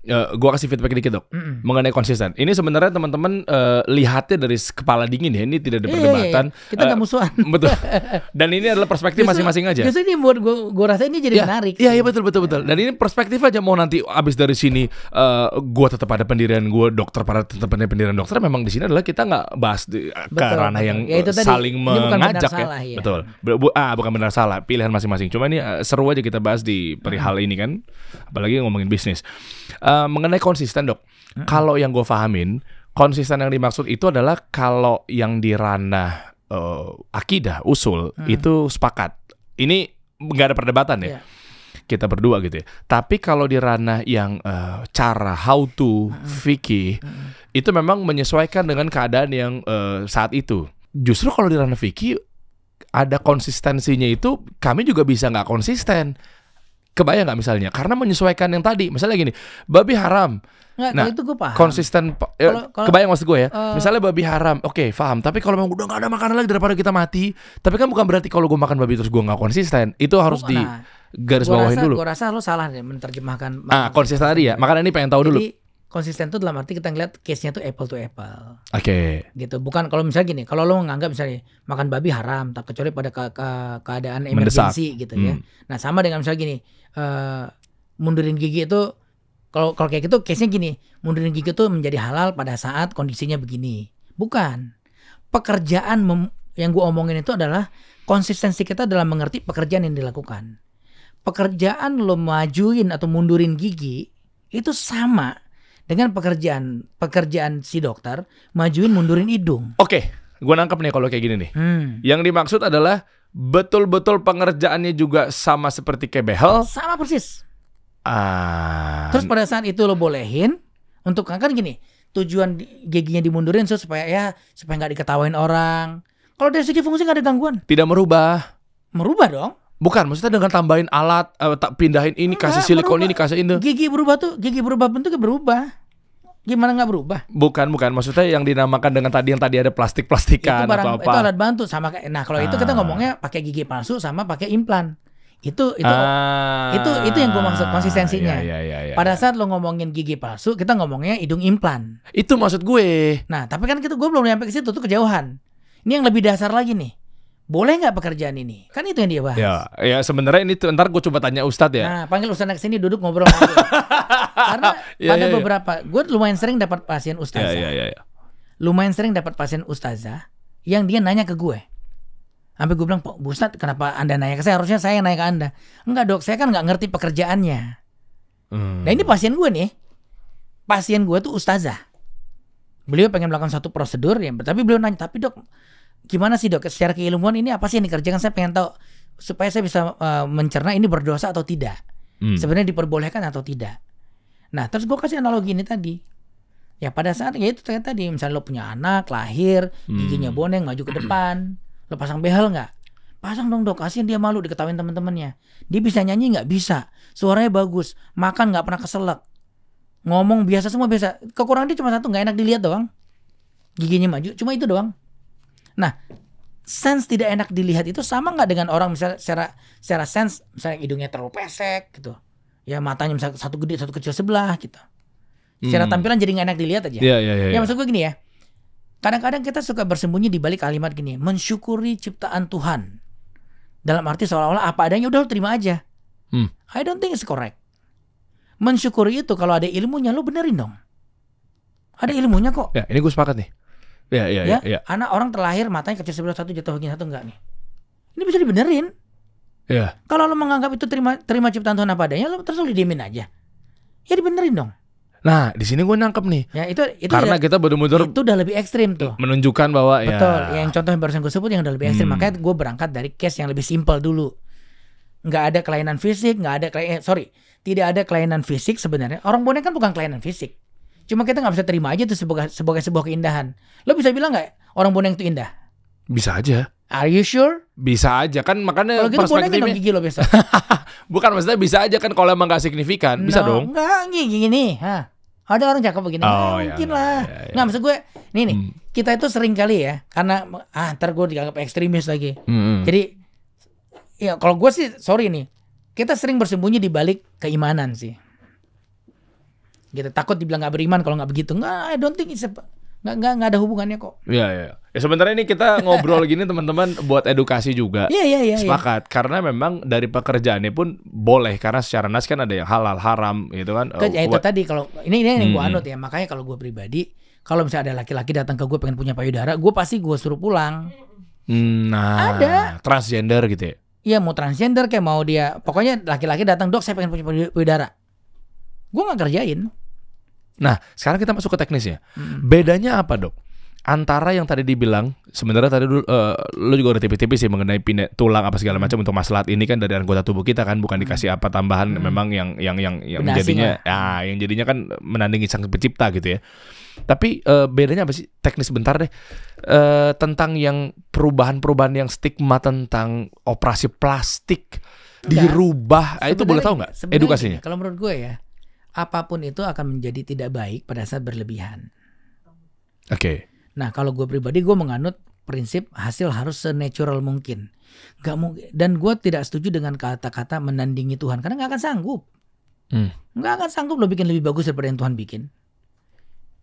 uh, gua kasih feedback dikit dok mm -mm. mengenai konsisten. Ini sebenarnya teman-teman uh, lihatnya dari kepala dingin ya. Ini tidak ada iya, iya, iya. perdebatan. yeah, yeah. Kita nggak uh, musuhan. Betul. Dan ini adalah perspektif masing-masing aja. Justru ini buat gua, gua rasa ini jadi yeah, menarik. Iya iya betul betul betul. Dan ini perspektif aja mau nanti abis dari sini uh, gua tetap ada pendirian gua dokter para tetap ada pendirian dokter. Memang di sini adalah kita nggak bahas di, betul, ke ranah yang ya, itu tadi, saling mengajak ya. Salah, ya. Betul. Bu, ah bukan benar salah. Pilihan masing-masing. Cuma ini uh, seru aja kita bahas di perihal hmm. ini kan. Apalagi ngomongin bisnis. Uh, Eh, mengenai konsisten dok, hmm. kalau yang gue fahamin konsisten yang dimaksud itu adalah kalau yang di ranah uh, akidah usul hmm. itu sepakat. Ini nggak ada perdebatan ya. Yeah. Kita berdua gitu ya. Tapi kalau di ranah yang uh, cara how to hmm. fikih hmm. itu memang menyesuaikan dengan keadaan yang uh, saat itu. Justru kalau di ranah fikih ada konsistensinya itu kami juga bisa nggak konsisten Kebayang nggak misalnya? Karena menyesuaikan yang tadi, misalnya gini, babi haram. Nggak, nah, itu gue paham. Konsisten, kalo, ya, kalo, kebayang maksud gue ya. Uh, misalnya babi haram, oke okay, paham. Tapi kalau memang udah nggak ada makanan lagi daripada kita mati. Tapi kan bukan berarti kalau gue makan babi terus gue nggak konsisten. Itu harus bukan, di garis bawahin dulu. Gue rasa lo salah nih menerjemahkan. Ah, konsisten tadi ya. Makanya ini pengen tahu Jadi, dulu konsisten tuh dalam arti kita ngeliat case-nya tuh apple to apple. Oke. Okay. Gitu. Bukan kalau misalnya gini, kalau lo menganggap misalnya makan babi haram tak kecuali pada ke ke keadaan emergensi gitu ya. hmm. ya. Nah, sama dengan misalnya gini, uh, mundurin gigi itu kalau kalau kayak gitu case-nya gini, mundurin gigi itu menjadi halal pada saat kondisinya begini. Bukan. Pekerjaan mem, yang gue omongin itu adalah konsistensi kita dalam mengerti pekerjaan yang dilakukan. Pekerjaan lo majuin atau mundurin gigi itu sama dengan pekerjaan pekerjaan si dokter majuin mundurin hidung. Oke, okay. gue nangkep nih kalau kayak gini nih. Hmm. Yang dimaksud adalah betul-betul pengerjaannya juga sama seperti kayak behel. Sama persis. Uh... Terus pada saat itu lo bolehin untuk kan, kan gini tujuan giginya dimundurin so, supaya ya supaya nggak diketawain orang. Kalau dari segi fungsi nggak ada gangguan. Tidak merubah. Merubah dong. Bukan, maksudnya dengan tambahin alat, uh, tak pindahin ini, Enggak, kasih silikon berubah. ini, kasih ini. Gigi berubah tuh, gigi berubah bentuknya berubah. Gimana nggak berubah? Bukan, bukan. Maksudnya yang dinamakan dengan tadi yang tadi ada plastik-plastikan atau apa? Itu alat bantu sama. kayak. Nah kalau ah. itu kita ah. ngomongnya pakai gigi palsu sama pakai implan. Itu itu ah. itu itu yang gue maksud konsistensinya. Ya, ya, ya, Pada iya. saat lo ngomongin gigi palsu, kita ngomongnya hidung implan. Itu maksud gue. Nah tapi kan kita gue belum nyampe ke situ tuh kejauhan. Ini yang lebih dasar lagi nih boleh nggak pekerjaan ini? Kan itu yang dia bahas. Ya, ya sebenarnya ini tuh, ntar gue coba tanya ustad ya. Nah, panggil Ustadz ke sini duduk ngobrol. Karena ya, pada ya, ya. beberapa, gue lumayan sering dapat pasien ya, Ustazah. Ya, ya, ya, Lumayan sering dapat pasien Ustazah yang dia nanya ke gue. Sampai gue bilang, Pak Ustadz kenapa Anda nanya ke saya? Harusnya saya yang nanya ke Anda. Enggak dok, saya kan nggak ngerti pekerjaannya. Hmm. Nah ini pasien gue nih. Pasien gue tuh Ustazah. Beliau pengen melakukan satu prosedur, ya, tapi beliau nanya, tapi dok gimana sih dok secara keilmuan ini apa sih yang dikerjakan saya pengen tahu supaya saya bisa uh, mencerna ini berdosa atau tidak hmm. sebenarnya diperbolehkan atau tidak nah terus gue kasih analogi ini tadi ya pada saat ya itu ternyata di misalnya lo punya anak lahir hmm. giginya boneng maju ke depan lo pasang behel nggak pasang dong dok Kasih dia malu diketawain teman-temannya dia bisa nyanyi nggak bisa suaranya bagus makan nggak pernah keselak ngomong biasa semua biasa kekurangan dia cuma satu nggak enak dilihat doang giginya maju cuma itu doang Nah, sense tidak enak dilihat itu sama nggak dengan orang misalnya secara secara sense misalnya hidungnya terlalu pesek gitu. Ya matanya misalnya satu gede satu kecil sebelah gitu. Secara hmm. tampilan jadi nggak enak dilihat aja. yeah, yeah, yeah. Ya iya. maksud gue gini ya. Kadang-kadang kita suka bersembunyi di balik kalimat gini, mensyukuri ciptaan Tuhan. Dalam arti seolah-olah apa adanya udah lo terima aja. Hmm. I don't think it's correct. Mensyukuri itu kalau ada ilmunya lo benerin dong. Ada ilmunya kok. Ya, ini gue sepakat nih. Iya, iya, iya. Ya. Anak orang terlahir matanya kecil sebelah satu jatuh begini satu enggak nih. Ini bisa dibenerin. Iya. Kalau lo menganggap itu terima terima ciptaan Tuhan apa adanya, lo terus lo didiemin aja. Ya dibenerin dong. Nah, di sini gue nangkep nih. Ya itu itu karena udah, kita benar-benar itu udah lebih ekstrim tuh. Menunjukkan bahwa ya- Betul, ya. Yang contoh yang barusan gue sebut yang udah lebih ekstrim. Hmm. Makanya gue berangkat dari case yang lebih simpel dulu. Enggak ada kelainan fisik, enggak ada kelainan, eh, sorry, tidak ada kelainan fisik sebenarnya. Orang bonek kan bukan kelainan fisik. Cuma kita nggak bisa terima aja itu sebagai sebagai sebuah keindahan. Lo bisa bilang nggak orang boneng itu indah? Bisa aja. Are you sure? Bisa aja kan makanya kalau gitu perspektifnya boneng gigi lo biasa. Bukan maksudnya bisa aja kan kalau emang gak signifikan, bisa nah, dong. Enggak, gigi gini. Hah. Ada orang cakep begini, oh, nah, ya, mungkin ya, lah. Ya, ya. Nggak maksud gue, nih nih, hmm. kita itu sering kali ya, karena ah ntar gue dianggap ekstremis lagi. Hmm. Jadi, ya kalau gue sih sorry nih, kita sering bersembunyi di balik keimanan sih gitu takut dibilang nggak beriman kalau nggak begitu nggak I don't think it's a, nggak nggak nggak ada hubungannya kok iya, iya, iya. ya ya ya sebenarnya ini kita ngobrol gini teman-teman buat edukasi juga ya ya ya sepakat sepakat karena memang dari pekerjaannya pun boleh karena secara nas kan ada yang halal haram gitu kan Ke- kan, ya itu tadi kalau ini ini yang gue anut ya makanya kalau gue pribadi kalau misalnya ada laki-laki datang ke gue pengen punya payudara gue pasti gue suruh pulang hmm, nah Ada. transgender gitu ya Iya mau transgender kayak mau dia pokoknya laki-laki datang dok saya pengen punya payudara gue nggak kerjain Nah, sekarang kita masuk ke teknisnya. Hmm. Bedanya apa, Dok? Antara yang tadi dibilang, sebenarnya tadi dulu uh, lo juga udah tipis-tipis sih mengenai pindah tulang apa segala macam untuk masalah ini kan dari anggota tubuh kita kan bukan dikasih apa tambahan hmm. memang yang yang yang yang Benasi jadinya ya yang jadinya kan menandingi sang pencipta gitu ya. Tapi uh, bedanya apa sih? Teknis bentar deh. Uh, tentang yang perubahan-perubahan yang stigma tentang operasi plastik dirubah. Ah, itu boleh tahu nggak edukasinya? Kalau menurut gue ya, apapun itu akan menjadi tidak baik pada saat berlebihan. Oke. Okay. Nah, kalau gue pribadi gue menganut prinsip hasil harus senatural mungkin. Gak mungkin dan gue tidak setuju dengan kata-kata menandingi Tuhan karena gak akan sanggup. Hmm. Gak akan sanggup lo bikin lebih bagus daripada yang Tuhan bikin.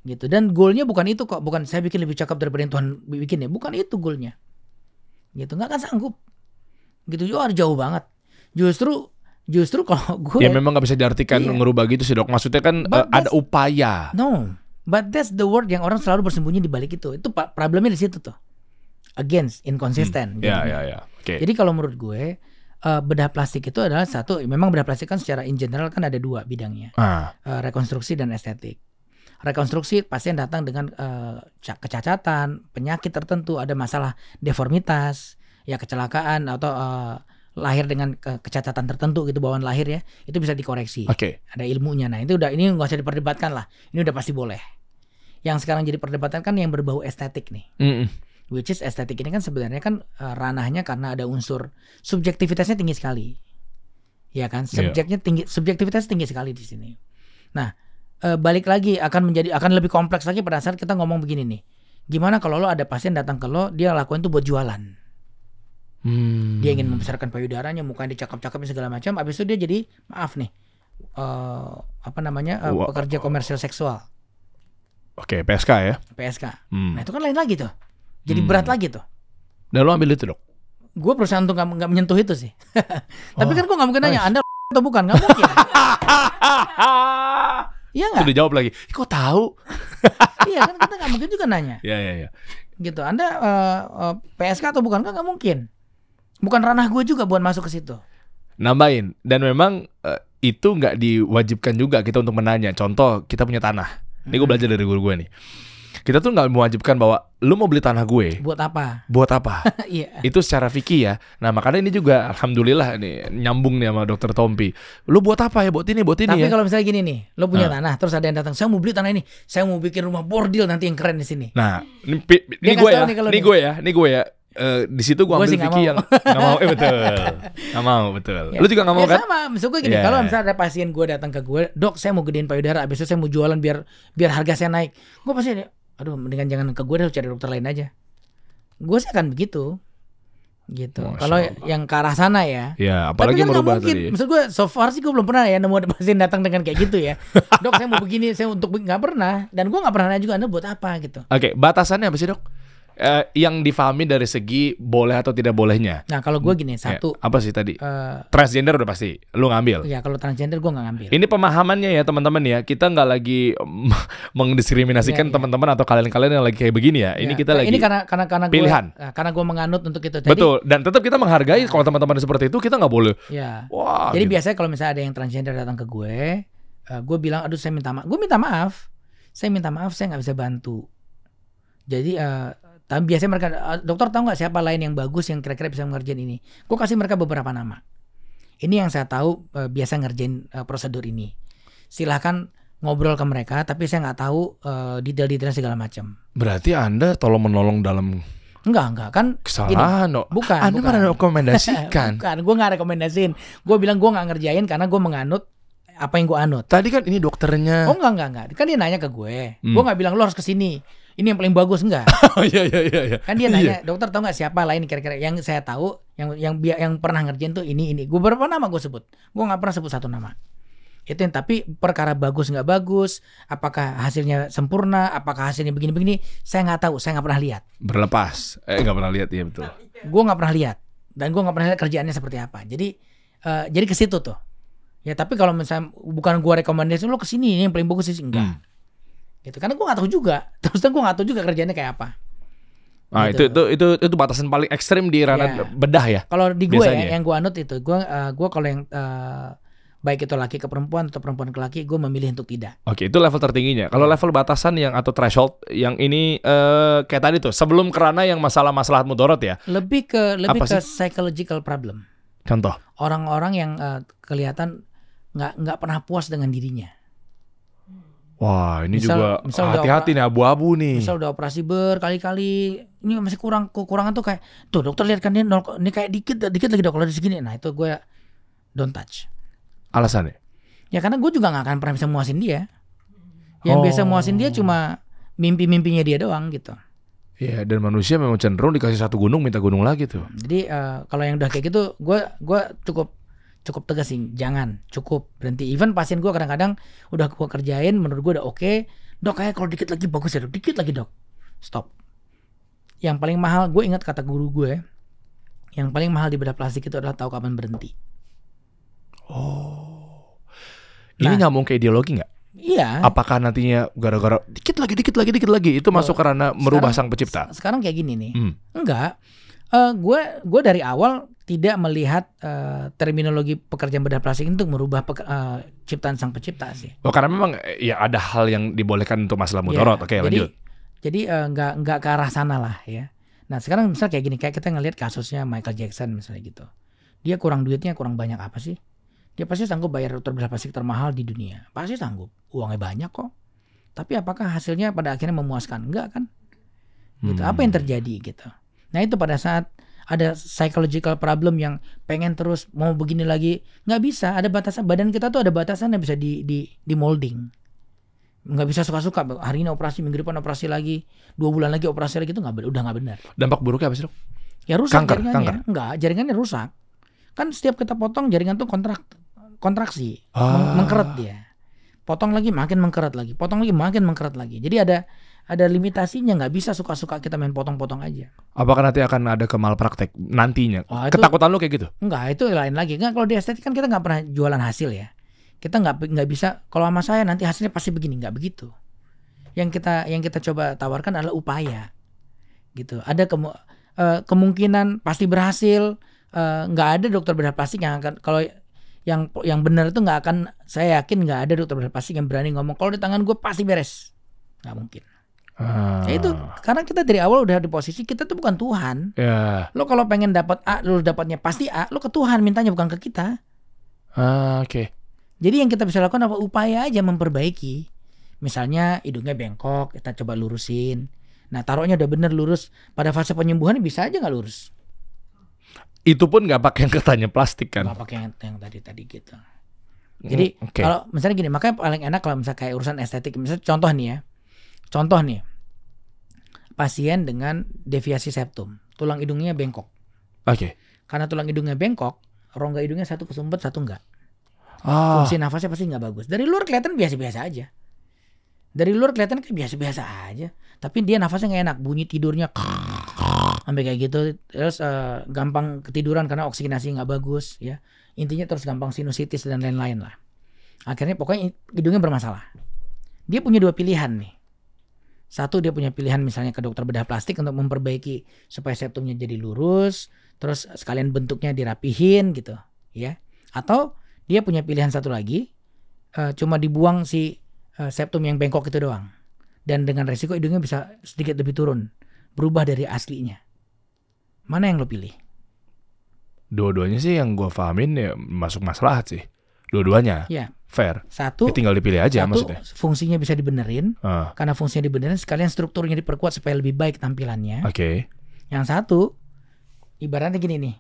Gitu. Dan goalnya bukan itu kok, bukan saya bikin lebih cakep daripada yang Tuhan bikin ya, bukan itu goalnya. Gitu, Gak akan sanggup. Gitu, jauh jauh banget. Justru Justru kalau gue ya memang nggak bisa diartikan iya. ngerubah gitu sih dok. Maksudnya kan uh, ada upaya. No, but that's the word yang orang selalu bersembunyi di balik itu. Itu problemnya di situ tuh. Against inconsistent. Iya iya iya. Jadi kalau menurut gue uh, bedah plastik itu adalah satu. Memang bedah plastik kan secara in general kan ada dua bidangnya. Ah. Uh, rekonstruksi dan estetik rekonstruksi pasien datang dengan uh, kecacatan, penyakit tertentu, ada masalah deformitas, ya kecelakaan atau uh, lahir dengan ke kecacatan tertentu gitu bawaan lahir ya itu bisa dikoreksi okay. ada ilmunya nah itu udah ini nggak usah diperdebatkan lah ini udah pasti boleh yang sekarang jadi perdebatan kan yang berbau estetik nih mm -hmm. which is estetik ini kan sebenarnya kan e, ranahnya karena ada unsur subjektivitasnya tinggi sekali ya kan iya. subjeknya yeah. tinggi subjektivitas tinggi sekali di sini nah e, balik lagi akan menjadi akan lebih kompleks lagi pada saat kita ngomong begini nih gimana kalau lo ada pasien datang ke lo dia lakuin tuh buat jualan Hmm. Dia ingin membesarkan payudaranya, mukanya dicakap-cakapin segala macam. Abis itu dia jadi maaf nih, uh, apa namanya uh, Wah. pekerja komersial seksual. Oke, okay, PSK ya. PSK. Hmm. Nah itu kan lain lagi tuh. Jadi hmm. berat lagi tuh. Dan lo ambil itu dok? Gue perusahaan untuk gak, menyentuh itu sih. Tapi oh, kan gue gak mungkin nanya Anda atau bukan, gak mungkin. Iya nggak? Sudah jawab lagi. Kok tahu? iya kan kita nggak mungkin juga nanya. Iya iya iya. Gitu. Anda uh, eh, uh, PSK atau bukan? kan Nggak mungkin bukan ranah gue juga buat masuk ke situ nambahin dan memang uh, itu nggak diwajibkan juga kita untuk menanya contoh kita punya tanah ini gue hmm. belajar dari guru gue nih kita tuh nggak mewajibkan bahwa lu mau beli tanah gue buat apa buat apa yeah. itu secara fikih ya nah makanya ini juga alhamdulillah nih nyambung nih sama dokter Tompi lu buat apa ya buat ini buat ini tapi ya? kalau misalnya gini nih lu punya nah. tanah terus ada yang datang saya mau beli tanah ini saya mau bikin rumah bordil nanti yang keren di sini nah ini, ini gue ya. ya ini gue ya ini gue ya Eh, di situ gua, gua ambil Vicky yang nggak mau eh betul nggak mau betul ya. lu juga nggak mau ya, kan sama maksud gue gini yeah. kalau misalnya ada pasien gue datang ke gue dok saya mau gedein payudara abis itu saya mau jualan biar biar harga saya naik gue pasti aduh mendingan jangan ke gue deh cari dokter lain aja gue sih akan begitu gitu. Kalau yang ke arah sana ya. Ya, apalagi Tapi kan merubah mungkin. tadi. Maksud gue so far sih gue belum pernah ya nemu ada pasien datang dengan kayak gitu ya. dok, saya mau begini, saya untuk nggak pernah dan gue nggak pernah nanya juga Anda buat apa gitu. Oke, okay, batasannya apa sih, Dok? uh, yang difahami dari segi boleh atau tidak bolehnya. Nah kalau gue gini ya, satu. Ya, apa sih tadi? Uh, transgender udah pasti, lu ngambil. Ya kalau transgender gue nggak ngambil. Ini pemahamannya ya teman-teman ya, kita nggak lagi mengdiskriminasikan mendiskriminasikan ya, teman iya. teman-teman atau kalian-kalian yang lagi kayak begini ya. Ini iya. kita nah, lagi. Ini karena karena karena gua, pilihan. Nah, karena gue menganut untuk itu. Jadi, Betul. Dan tetap kita menghargai nah, kalau teman-teman seperti itu kita nggak boleh. Ya. Wah. Jadi gitu. biasanya kalau misalnya ada yang transgender datang ke gue, uh, eh, gue bilang aduh saya minta maaf. Gue minta maaf. Saya minta maaf, saya nggak bisa bantu. Jadi uh, tapi biasanya mereka eh, dokter tahu nggak siapa lain yang bagus yang kira-kira bisa ngerjain ini gue kasih mereka beberapa nama ini yang saya tahu uh, biasa ngerjain uh, prosedur ini silahkan ngobrol ke mereka tapi saya nggak tahu uh, detail-detailnya segala macam berarti anda tolong menolong dalam Enggak, enggak kan kesalahan gini, no. bukan anda bukan. rekomendasikan? bukan gue nggak rekomendasin. gue bilang gue nggak ngerjain karena gue menganut apa yang gue anut tadi kan ini dokternya oh enggak enggak enggak kan dia nanya ke gue hmm. gue nggak bilang lo harus kesini ini yang paling bagus enggak? oh iya, iya iya iya. Kan dia nanya, iya. dokter tahu nggak siapa lain kira-kira yang saya tahu yang yang biar yang pernah ngerjain tuh ini ini. Gue berapa nama gue sebut? Gue nggak pernah sebut satu nama. Itu yang tapi perkara bagus nggak bagus, apakah hasilnya sempurna, apakah hasilnya begini-begini, saya nggak tahu, saya nggak pernah lihat. Berlepas, eh nggak pernah lihat ya betul. Gue nggak pernah lihat dan gue nggak pernah lihat kerjaannya seperti apa. Jadi uh, jadi ke situ tuh. Ya tapi kalau misalnya bukan gue rekomendasi lo kesini ini yang paling bagus sih enggak. Hmm gitu karena gue nggak tahu juga terus terang gue nggak tahu juga kerjanya kayak apa nah gitu. itu, itu itu itu batasan paling ekstrim di ranah yeah. bedah ya kalau di gue ya, yang gue anut itu gue uh, gue kalau yang uh, baik itu laki ke perempuan atau perempuan ke laki gue memilih untuk tidak oke okay, itu level tertingginya kalau level batasan yang atau threshold yang ini uh, kayak tadi tuh sebelum kerana yang masalah masalah mudorot ya lebih ke lebih ke psychological problem contoh orang-orang yang uh, kelihatan nggak nggak pernah puas dengan dirinya Wah, ini misal, juga misal hati-hati nih abu-abu nih. Misal udah operasi berkali-kali, ini masih kurang kekurangan tuh kayak tuh dokter lihat kan dia nol, ini kayak dikit dikit lagi dokter di segini. Nah, itu gue don't touch. Alasannya? Ya karena gue juga nggak akan pernah bisa muasin dia. Yang oh. biasa muasin dia cuma mimpi-mimpinya dia doang gitu. Iya, dan manusia memang cenderung dikasih satu gunung minta gunung lagi tuh. Jadi uh, kalau yang udah kayak gitu, gue gue cukup cukup tegas sih jangan cukup berhenti even pasien gue kadang-kadang udah gue kerjain menurut gue udah oke okay. dok kayak kalau dikit lagi bagus ya dok dikit lagi dok stop yang paling mahal gue ingat kata guru gue ya, yang paling mahal di bedah plastik itu adalah tahu kapan berhenti oh nah, ini nyambung ke ideologi nggak Iya. Apakah nantinya gara-gara dikit lagi, dikit lagi, dikit lagi itu oh, masuk karena merubah sekarang, sang pencipta? Sekarang kayak gini nih. Hmm. Enggak. Uh, eh, gue gue dari awal tidak melihat uh, terminologi pekerjaan bedah plastik untuk merubah peker, uh, eh, ciptaan sang pencipta sih. Oh karena memang eh, ya ada hal yang dibolehkan untuk masalah iya, mudorot. Ya, Oke jadi, lanjut. Jadi uh, nggak nggak ke arah sana lah ya. Nah sekarang misalnya kayak gini kayak kita ngelihat kasusnya Michael Jackson misalnya gitu. Dia kurang duitnya kurang banyak apa sih? Dia pasti sanggup bayar dokter bedah plastik termahal di dunia. Pasti sanggup. Uangnya banyak kok. Tapi apakah hasilnya pada akhirnya memuaskan? Enggak kan? Gitu. Hmm. Apa yang hmm. terjadi gitu? Nah itu pada saat ada psychological problem yang pengen terus mau begini lagi nggak bisa ada batasan badan kita tuh ada batasan yang bisa di di di molding nggak bisa suka-suka hari ini operasi minggu depan operasi lagi dua bulan lagi operasi lagi itu nggak udah nggak benar dampak buruknya apa sih dok ya rusak kanker, jaringannya kanker. nggak jaringannya rusak kan setiap kita potong jaringan tuh kontrak kontraksi ah. mengkeret dia potong lagi makin mengkeret lagi potong lagi makin mengkeret lagi jadi ada ada limitasinya nggak bisa suka-suka kita main potong-potong aja. Apakah nanti akan ada kemal praktek nantinya? Oh, itu, Ketakutan lu kayak gitu? Enggak, itu lain lagi. Enggak kalau di estetik kan kita nggak pernah jualan hasil ya. Kita nggak nggak bisa kalau sama saya nanti hasilnya pasti begini nggak begitu. Yang kita yang kita coba tawarkan adalah upaya gitu. Ada kemu, uh, kemungkinan pasti berhasil. Uh, nggak ada dokter bedah plastik yang akan kalau yang yang benar itu nggak akan saya yakin nggak ada dokter bedah plastik yang berani ngomong kalau di tangan gue pasti beres nggak mungkin Ah. Ya itu karena kita dari awal udah di posisi kita tuh bukan Tuhan. Yeah. Lo kalau pengen dapat A, lo dapatnya pasti A. Lo ke Tuhan mintanya bukan ke kita. Ah, Oke. Okay. Jadi yang kita bisa lakukan apa upaya aja memperbaiki. Misalnya hidungnya bengkok, kita coba lurusin. Nah taruhnya udah bener lurus. Pada fase penyembuhan bisa aja nggak lurus. Itu pun nggak pakai yang ketanya plastik kan? Nggak pakai yang, yang tadi tadi gitu. Hmm, Jadi mm, okay. kalau misalnya gini, makanya paling enak kalau misalnya kayak urusan estetik, misalnya contoh nih ya Contoh nih, pasien dengan deviasi septum, tulang hidungnya bengkok. Oke. Okay. Karena tulang hidungnya bengkok, rongga hidungnya satu kesumbat, satu enggak. Ah. Fungsi nafasnya pasti enggak bagus. Dari luar kelihatan biasa-biasa aja. Dari luar kelihatan kayak biasa-biasa aja. Tapi dia nafasnya nggak enak, bunyi tidurnya sampai kayak gitu. Terus uh, gampang ketiduran karena oksigenasi enggak bagus, ya. Intinya terus gampang sinusitis dan lain-lain lah. Akhirnya pokoknya hidungnya bermasalah. Dia punya dua pilihan nih. Satu dia punya pilihan misalnya ke dokter bedah plastik untuk memperbaiki supaya septumnya jadi lurus, terus sekalian bentuknya dirapihin gitu, ya. Atau dia punya pilihan satu lagi, uh, cuma dibuang si uh, septum yang bengkok itu doang. Dan dengan resiko hidungnya bisa sedikit lebih turun, berubah dari aslinya. Mana yang lo pilih? Dua-duanya sih yang gue fahamin ya masuk masalah sih. Dua-duanya. Ya, Fair. Satu. Ya tinggal dipilih aja satu, maksudnya. Fungsinya bisa dibenerin. Uh. Karena fungsinya dibenerin, sekalian strukturnya diperkuat supaya lebih baik tampilannya. Oke. Okay. Yang satu, ibaratnya gini nih.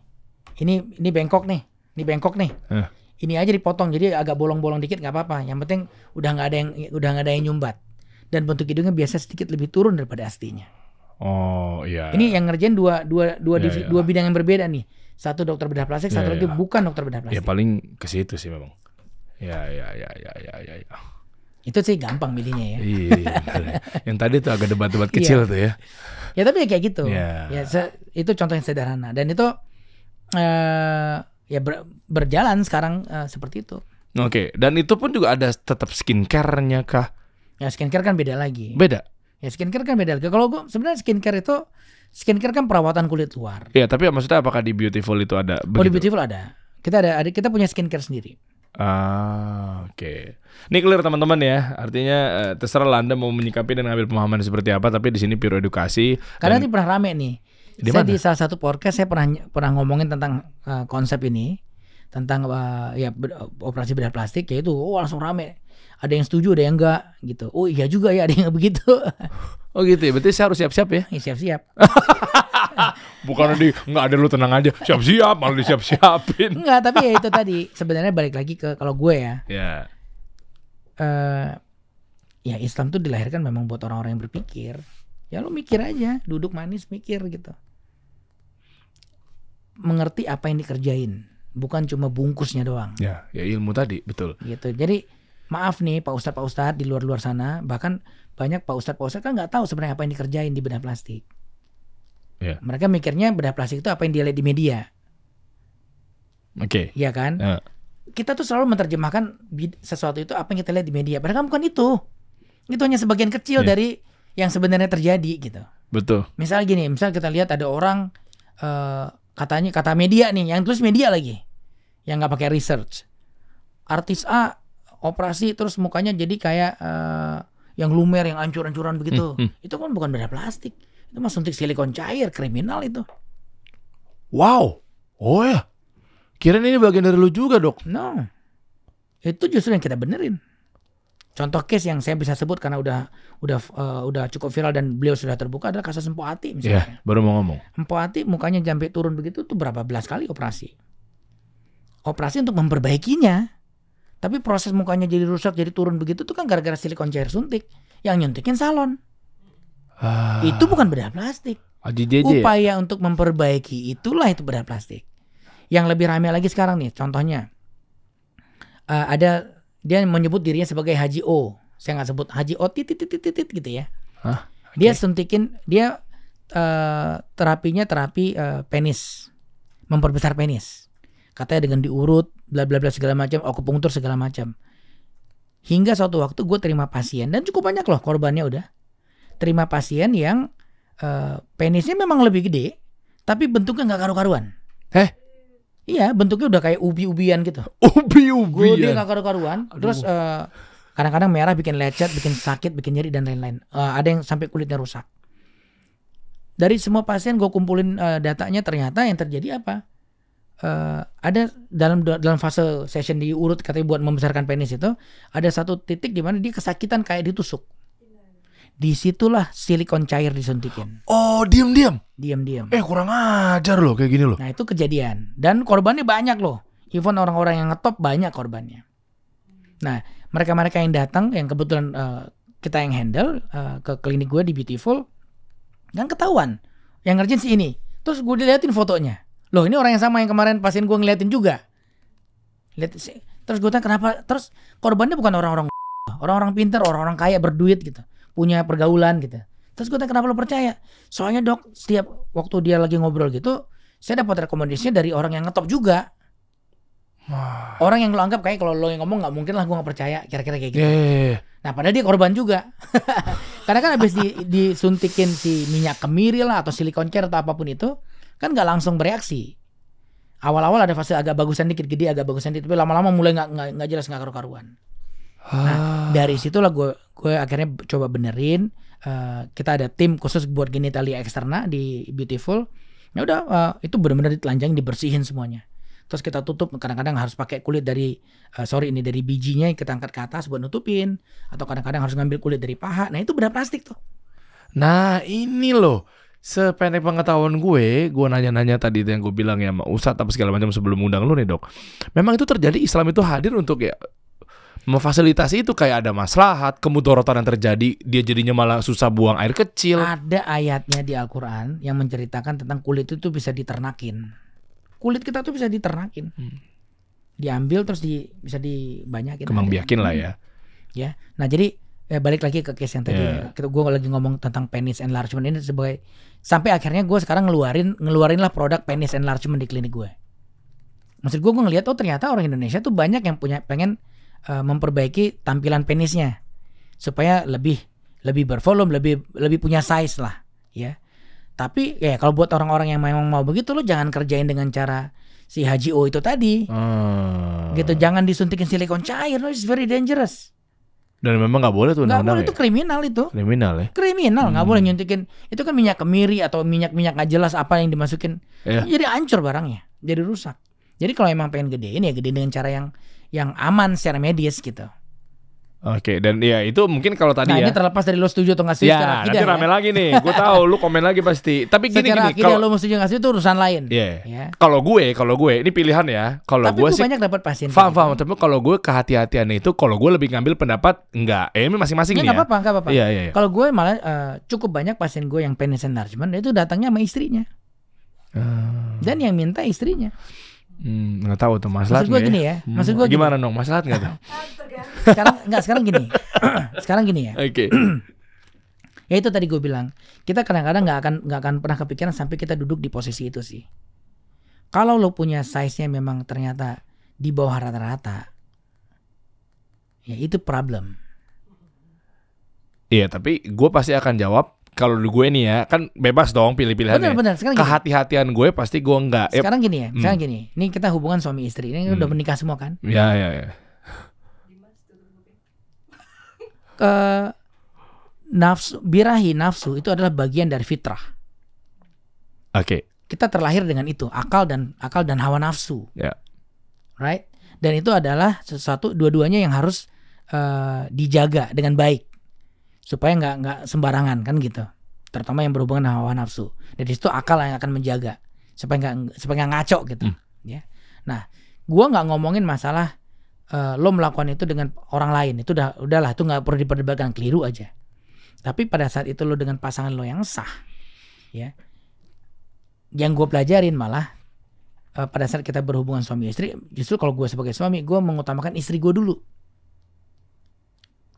Ini ini bengkok nih. Ini bengkok nih. Uh. Ini aja dipotong jadi agak bolong-bolong dikit nggak apa-apa. Yang penting udah nggak ada yang udah nggak ada yang nyumbat. Dan bentuk hidungnya biasa sedikit lebih turun daripada aslinya. Oh iya. Ini yang ngerjain dua dua dua yeah, divi, yeah. dua bidang yang berbeda nih. Satu dokter bedah plastik, yeah, satu iya, lagi iya. bukan dokter bedah plastik. Ya paling ke situ sih memang. Ya, ya, ya, ya, ya, ya. ya. Itu sih gampang milihnya ya. iya, iya. iya. yang tadi itu agak debat-debat iya. kecil tuh ya. Ya tapi ya kayak gitu. Yeah. Ya, itu contoh yang sederhana dan itu uh, ya ber, berjalan sekarang uh, seperti itu. Oke, okay. dan itu pun juga ada tetap skincare-nya kah? Ya skincare kan beda lagi. Beda. Ya skincare kan beda lagi. Kalau gua sebenarnya skincare itu skincare kan perawatan kulit luar. Iya, tapi maksudnya apakah di Beautiful itu ada? Begitu? Oh, di Beautiful ada. Kita ada, ada kita punya skincare sendiri. Ah, oke. Okay. Ini clear teman-teman ya. Artinya eh, terserah lah Anda mau menyikapi dan ngambil pemahaman seperti apa, tapi di sini pure edukasi. Karena dan... ini pernah rame nih. Di saya di salah satu podcast saya pernah pernah ngomongin tentang uh, konsep ini tentang uh, ya operasi bedah plastik yaitu oh langsung rame. Ada yang setuju, ada yang enggak gitu. Oh iya juga ya ada yang begitu. oh gitu ya. Berarti saya harus siap-siap ya. Iya, siap-siap. bukan di nggak ada lu tenang aja siap-siap malah disiap-siapin nggak tapi ya itu tadi sebenarnya balik lagi ke kalau gue ya yeah. Ya. uh, ya Islam tuh dilahirkan memang buat orang-orang yang berpikir ya lu mikir aja duduk manis mikir gitu mengerti apa yang dikerjain bukan cuma bungkusnya doang ya ya ilmu tadi betul gitu jadi maaf nih pak ustadz pak ustadz di luar luar sana bahkan banyak pak ustadz pak ustadz kan nggak tahu sebenarnya apa yang dikerjain di benda plastik Yeah. Mereka mikirnya bedah plastik itu apa yang dia lihat di media. Oke. Okay. Iya kan? Uh. Kita tuh selalu menerjemahkan sesuatu itu apa yang kita lihat di media. Padahal kan bukan itu. Itu hanya sebagian kecil yeah. dari yang sebenarnya terjadi gitu. Betul. Misal gini, misal kita lihat ada orang uh, katanya kata media nih, yang terus media lagi, yang nggak pakai research. Artis A operasi terus mukanya jadi kayak uh, yang lumer, yang ancur-ancuran begitu. Hmm, hmm. Itu kan bukan bedah plastik itu mah suntik silikon cair, kriminal itu. Wow. Oh ya. kira ini bagian dari lu juga, Dok. No. Itu justru yang kita benerin. Contoh case yang saya bisa sebut karena udah udah uh, udah cukup viral dan beliau sudah terbuka adalah kasus Empoati misalnya. Yeah, baru mau ngomong. Empoati mukanya jampe turun begitu tuh berapa belas kali operasi. Operasi untuk memperbaikinya. Tapi proses mukanya jadi rusak jadi turun begitu tuh kan gara-gara silikon cair suntik yang nyuntikin salon. Ah. Itu bukan bedah plastik. Ah, Upaya untuk memperbaiki itulah itu bedah plastik. Yang lebih ramai lagi sekarang nih, contohnya uh, ada dia menyebut dirinya sebagai Haji O. Saya nggak sebut Haji O titit titit titit gitu ya. Okay. Dia suntikin dia uh, terapinya terapi uh, penis, memperbesar penis. Katanya dengan diurut, bla bla bla segala macam, akupunktur segala macam. Hingga suatu waktu gue terima pasien dan cukup banyak loh korbannya udah terima pasien yang uh, penisnya memang lebih gede, tapi bentuknya nggak karu-karuan. Heh? Iya, bentuknya udah kayak ubi-ubian gitu. Ubi-ubian. Gede nggak karu-karuan. Terus kadang eh, kadang-kadang merah bikin lecet, bikin sakit, bikin nyeri dan lain-lain. Uh, ada yang sampai kulitnya rusak. Dari semua pasien gue kumpulin uh, datanya ternyata yang terjadi apa? Uh, ada dalam dalam fase session diurut katanya buat membesarkan penis itu ada satu titik di mana dia kesakitan kayak ditusuk disitulah silikon cair disuntikin. Oh, diem diem diem diem Eh, kurang ajar loh kayak gini loh. Nah, itu kejadian dan korbannya banyak loh. Even orang-orang yang ngetop banyak korbannya. Nah, mereka-mereka yang datang yang kebetulan uh, kita yang handle uh, ke klinik gue di Beautiful yang ketahuan yang ngerjain si ini. Terus gue diliatin fotonya. Loh, ini orang yang sama yang kemarin pasien gue ngeliatin juga. Lihat terus gue tanya kenapa terus korbannya bukan orang-orang orang-orang pinter orang-orang kaya berduit gitu punya pergaulan gitu. Terus gue tanya kenapa lo percaya? Soalnya dok setiap waktu dia lagi ngobrol gitu, saya dapat rekomendasinya dari orang yang ngetop juga. Wah. Orang yang lo anggap kayak kalau lo yang ngomong nggak mungkin lah gue nggak percaya kira-kira kayak gitu. Yeah, yeah, yeah. Nah padahal dia korban juga. Karena kan habis di, disuntikin si minyak kemiri lah atau silikon care atau apapun itu kan nggak langsung bereaksi. Awal-awal ada fase agak bagusan dikit gede agak bagusan dikit tapi lama-lama mulai nggak nggak jelas nggak karu-karuan. Nah ah. dari situlah gue gue akhirnya coba benerin uh, kita ada tim khusus buat genitalia eksterna di Beautiful ya udah uh, itu benar-benar ditelanjang dibersihin semuanya terus kita tutup kadang-kadang harus pakai kulit dari uh, sorry ini dari bijinya kita angkat ke atas buat nutupin atau kadang-kadang harus ngambil kulit dari paha nah itu benar plastik tuh nah ini loh sependek pengetahuan gue, gue nanya-nanya tadi itu yang gue bilang ya mau usah tapi segala macam sebelum undang lu nih dok. Memang itu terjadi Islam itu hadir untuk ya memfasilitasi itu kayak ada maslahat, kemudorotan yang terjadi, dia jadinya malah susah buang air kecil. Ada ayatnya di Alquran yang menceritakan tentang kulit itu bisa diternakin. Kulit kita tuh bisa diternakin. Hmm. Diambil terus di bisa dibanyakin. Kembang biakin lah ya. Hmm. Ya. Nah, jadi ya balik lagi ke case yang tadi yeah. Ya. kita gue lagi ngomong tentang penis enlargement ini sebagai sampai akhirnya gue sekarang ngeluarin ngeluarin lah produk penis enlargement di klinik gue maksud gue gue ngeliat oh ternyata orang Indonesia tuh banyak yang punya pengen uh, memperbaiki tampilan penisnya supaya lebih lebih bervolume, lebih lebih punya size lah, ya. Tapi ya kalau buat orang-orang yang memang mau begitu lo jangan kerjain dengan cara si Haji itu tadi. Hmm. Gitu jangan disuntikin silikon cair, no, it's very dangerous. Dan memang nggak boleh tuh Nggak boleh ya? kriminal itu. Kriminal ya. Kriminal nggak hmm. boleh nyuntikin. Itu kan minyak kemiri atau minyak-minyak nggak jelas apa yang dimasukin. Yeah. Jadi hancur barangnya, jadi rusak. Jadi kalau emang pengen gede, ini ya gede dengan cara yang yang aman secara medis gitu. Oke, dan ya itu mungkin kalau tadi nah, ya. ini terlepas dari lo setuju atau nggak setuju ya, secara akidah. Nanti rame ya. lagi nih, gue tahu lu komen lagi pasti. Tapi gini secara gini, kalau lo mau setuju nggak setuju itu urusan lain. Iya. Yeah. Yeah. Kalau gue, kalau gue ini pilihan ya. Kalau gue sih banyak dapat pasien. Faham, faham. Gitu. Tapi kalau gue kehati-hatian itu, kalau gue lebih ngambil pendapat enggak. Eh, ini masing-masing ya, nih. Nggak ya. apa-apa, nggak apa-apa. Iya, iya, iya. Kalau gue malah uh, cukup banyak pasien gue yang penis enlargement itu datangnya sama istrinya. Hmm. Dan yang minta istrinya. Hmm, gak tahu tuh masalah. Maksud gue gini ya. ya. Hmm. Maksud gue gimana dong? Masalah nggak tuh? sekarang nggak sekarang gini. sekarang gini ya. Oke. Okay. ya itu tadi gue bilang kita kadang-kadang nggak akan nggak akan pernah kepikiran sampai kita duduk di posisi itu sih. Kalau lo punya size-nya memang ternyata di bawah rata-rata, ya itu problem. Iya, tapi gue pasti akan jawab kalau di gue nih ya kan bebas dong pilih pilihannya. Benar benar. Sekarang kehati-hatian gue pasti gue enggak. Sekarang gini ya, hmm. sekarang gini. Ini kita hubungan suami istri. Ini hmm. udah menikah semua kan? Ya ya ya. Ke nafsu birahi nafsu itu adalah bagian dari fitrah. Oke. Okay. Kita terlahir dengan itu, akal dan akal dan hawa nafsu. Ya. Yeah. Right? Dan itu adalah sesuatu dua-duanya yang harus uh, dijaga dengan baik supaya nggak nggak sembarangan kan gitu terutama yang berhubungan dengan hawa nafsu dan situ akal yang akan menjaga supaya nggak supaya nggak ngaco gitu hmm. ya nah gua nggak ngomongin masalah uh, lo melakukan itu dengan orang lain itu udah udahlah itu nggak perlu diperdebatkan keliru aja tapi pada saat itu lo dengan pasangan lo yang sah ya yang gua pelajarin malah eh, pada saat kita berhubungan suami istri justru kalau gue sebagai suami gue mengutamakan istri gue dulu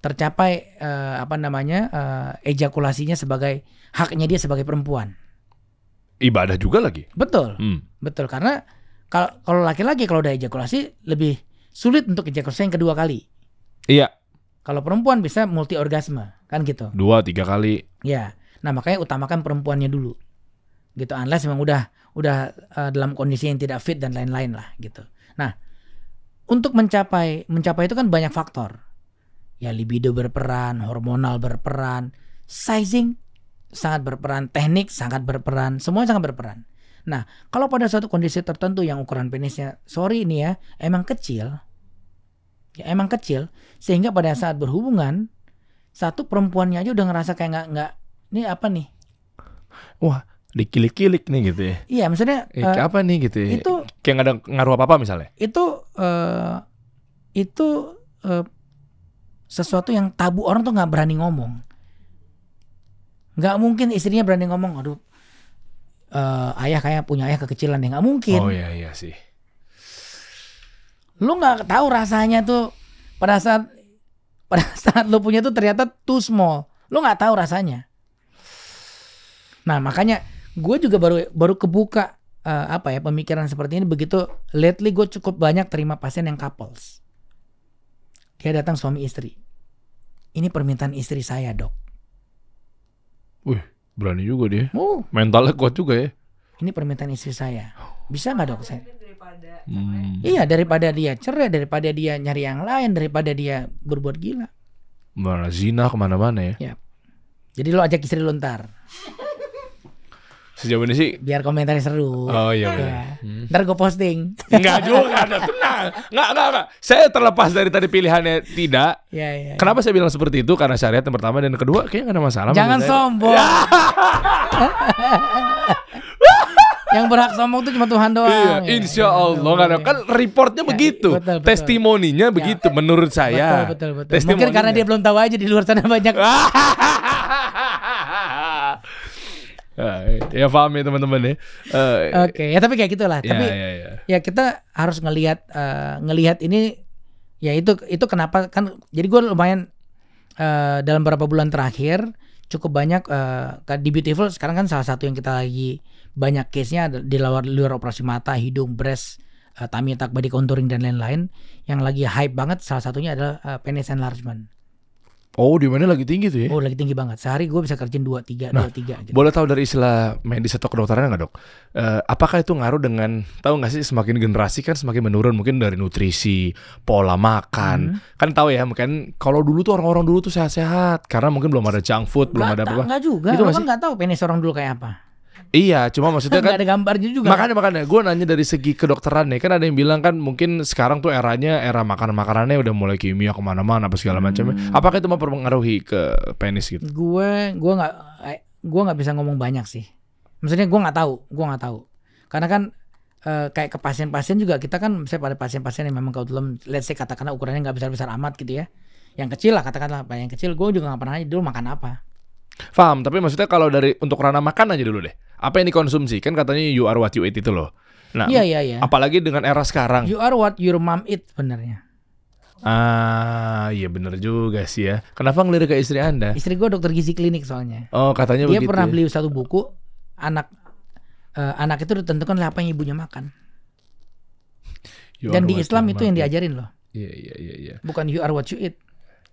tercapai uh, apa namanya uh, ejakulasinya sebagai haknya dia sebagai perempuan. Ibadah juga lagi. Betul, hmm. betul karena kalau kalau laki-laki kalau udah ejakulasi lebih sulit untuk ejakulasi yang kedua kali. Iya. Kalau perempuan bisa multi orgasme kan gitu. Dua tiga kali. Ya, nah makanya utamakan perempuannya dulu gitu unless memang udah udah uh, dalam kondisi yang tidak fit dan lain-lain lah gitu. Nah, untuk mencapai mencapai itu kan banyak faktor ya libido berperan, hormonal berperan, sizing sangat berperan, teknik sangat berperan, semuanya sangat berperan. Nah, kalau pada suatu kondisi tertentu yang ukuran penisnya, sorry ini ya, emang kecil, ya emang kecil, sehingga pada saat berhubungan, satu perempuannya aja udah ngerasa kayak nggak nggak, ini apa nih? Wah, dikilik-kilik nih gitu ya? Iya, maksudnya eh, uh, apa nih gitu? Ya? Itu kayak nggak ada ngaruh apa apa misalnya? Itu uh, itu uh, sesuatu yang tabu orang tuh nggak berani ngomong nggak mungkin istrinya berani ngomong aduh uh, ayah kayak punya ayah kekecilan ya nggak mungkin oh iya iya sih lu nggak tahu rasanya tuh pada saat pada saat lu punya tuh ternyata too small lu nggak tahu rasanya nah makanya gue juga baru baru kebuka uh, apa ya pemikiran seperti ini begitu lately gue cukup banyak terima pasien yang couples dia datang suami istri. Ini permintaan istri saya, dok. Wih, berani juga dia. Oh. Mentalnya kuat juga ya. Ini permintaan istri saya. Bisa nggak dok saya? Hmm. Iya, daripada dia cerai, daripada dia nyari yang lain, daripada dia berbuat gila. Mana zina kemana-mana ya? ya. Jadi lo ajak istri lo ntar sejauh ini sih biar komentarnya seru oh iya ya. hmm. ntar gue posting nggak juga ada tenang nggak nggak nggak saya terlepas dari tadi pilihannya tidak ya, ya, ya. kenapa saya bilang seperti itu karena syariat yang pertama dan yang kedua kayaknya enggak ada masalah jangan sombong ya. Yang berhak sombong itu cuma Tuhan doang. Iya, ya, insya ya, Allah Ya, ada. Kan reportnya ya, begitu, betul, betul. testimoninya ya. begitu. Menurut saya, betul, betul, betul. Mungkin karena dia belum tahu aja di luar sana banyak. Uh, ya paham ya teman-teman ya. Uh, Oke, okay. ya tapi kayak gitulah. Ya, tapi ya, ya. ya kita harus ngelihat uh, ngelihat ini ya itu itu kenapa kan jadi gue lumayan uh, dalam beberapa bulan terakhir cukup banyak uh, di Beautiful sekarang kan salah satu yang kita lagi banyak case-nya di luar luar operasi mata, hidung, breast, uh, tummy tuck, body contouring dan lain-lain yang lagi hype banget salah satunya adalah uh, penis enlargement. Oh, di mana lagi tinggi tuh ya? Oh, lagi tinggi banget. Sehari gue bisa kerjain dua tiga, nah, dua tiga. Gitu. Boleh tahu dari istilah medis atau kedokteran nggak dok? Uh, apakah itu ngaruh dengan tahu nggak sih semakin generasi kan semakin menurun mungkin dari nutrisi, pola makan, hmm. kan tahu ya mungkin kalau dulu tuh orang-orang dulu tuh sehat-sehat karena mungkin belum ada junk food, gak, belum ada apa. apa Enggak juga. Itu kan nggak tahu penis orang dulu kayak apa. Iya, cuma maksudnya kan ada gambarnya juga. Makanya makanya gue nanya dari segi kedokteran nih, kan ada yang bilang kan mungkin sekarang tuh eranya era makan makanannya udah mulai kimia kemana-mana apa segala macam. Ya. Hmm. Apakah itu mempengaruhi ke penis gitu? Gue gue nggak eh, gue nggak bisa ngomong banyak sih. Maksudnya gue nggak tahu, gue nggak tahu. Karena kan Uh, kayak ke pasien-pasien juga kita kan misalnya pada pasien-pasien yang memang kebetulan let's say katakanlah ukurannya nggak besar-besar amat gitu ya yang kecil lah katakanlah yang kecil gue juga nggak pernah nanya dulu makan apa Faham, tapi maksudnya kalau dari untuk ranah makan aja dulu deh apa yang dikonsumsi kan katanya you are what you eat itu loh. Nah, yeah, yeah, yeah. apalagi dengan era sekarang. You are what your mom eat sebenarnya. Ah, iya bener juga sih ya. Kenapa ngelirik ke istri Anda? Istri gue dokter gizi klinik soalnya. Oh, katanya Dia begitu. pernah ya. beli satu buku anak uh, anak itu ditentukan oleh apa yang ibunya makan. You Dan di Islam itu yang diajarin loh. Iya, iya, iya, iya. Bukan you are what you eat.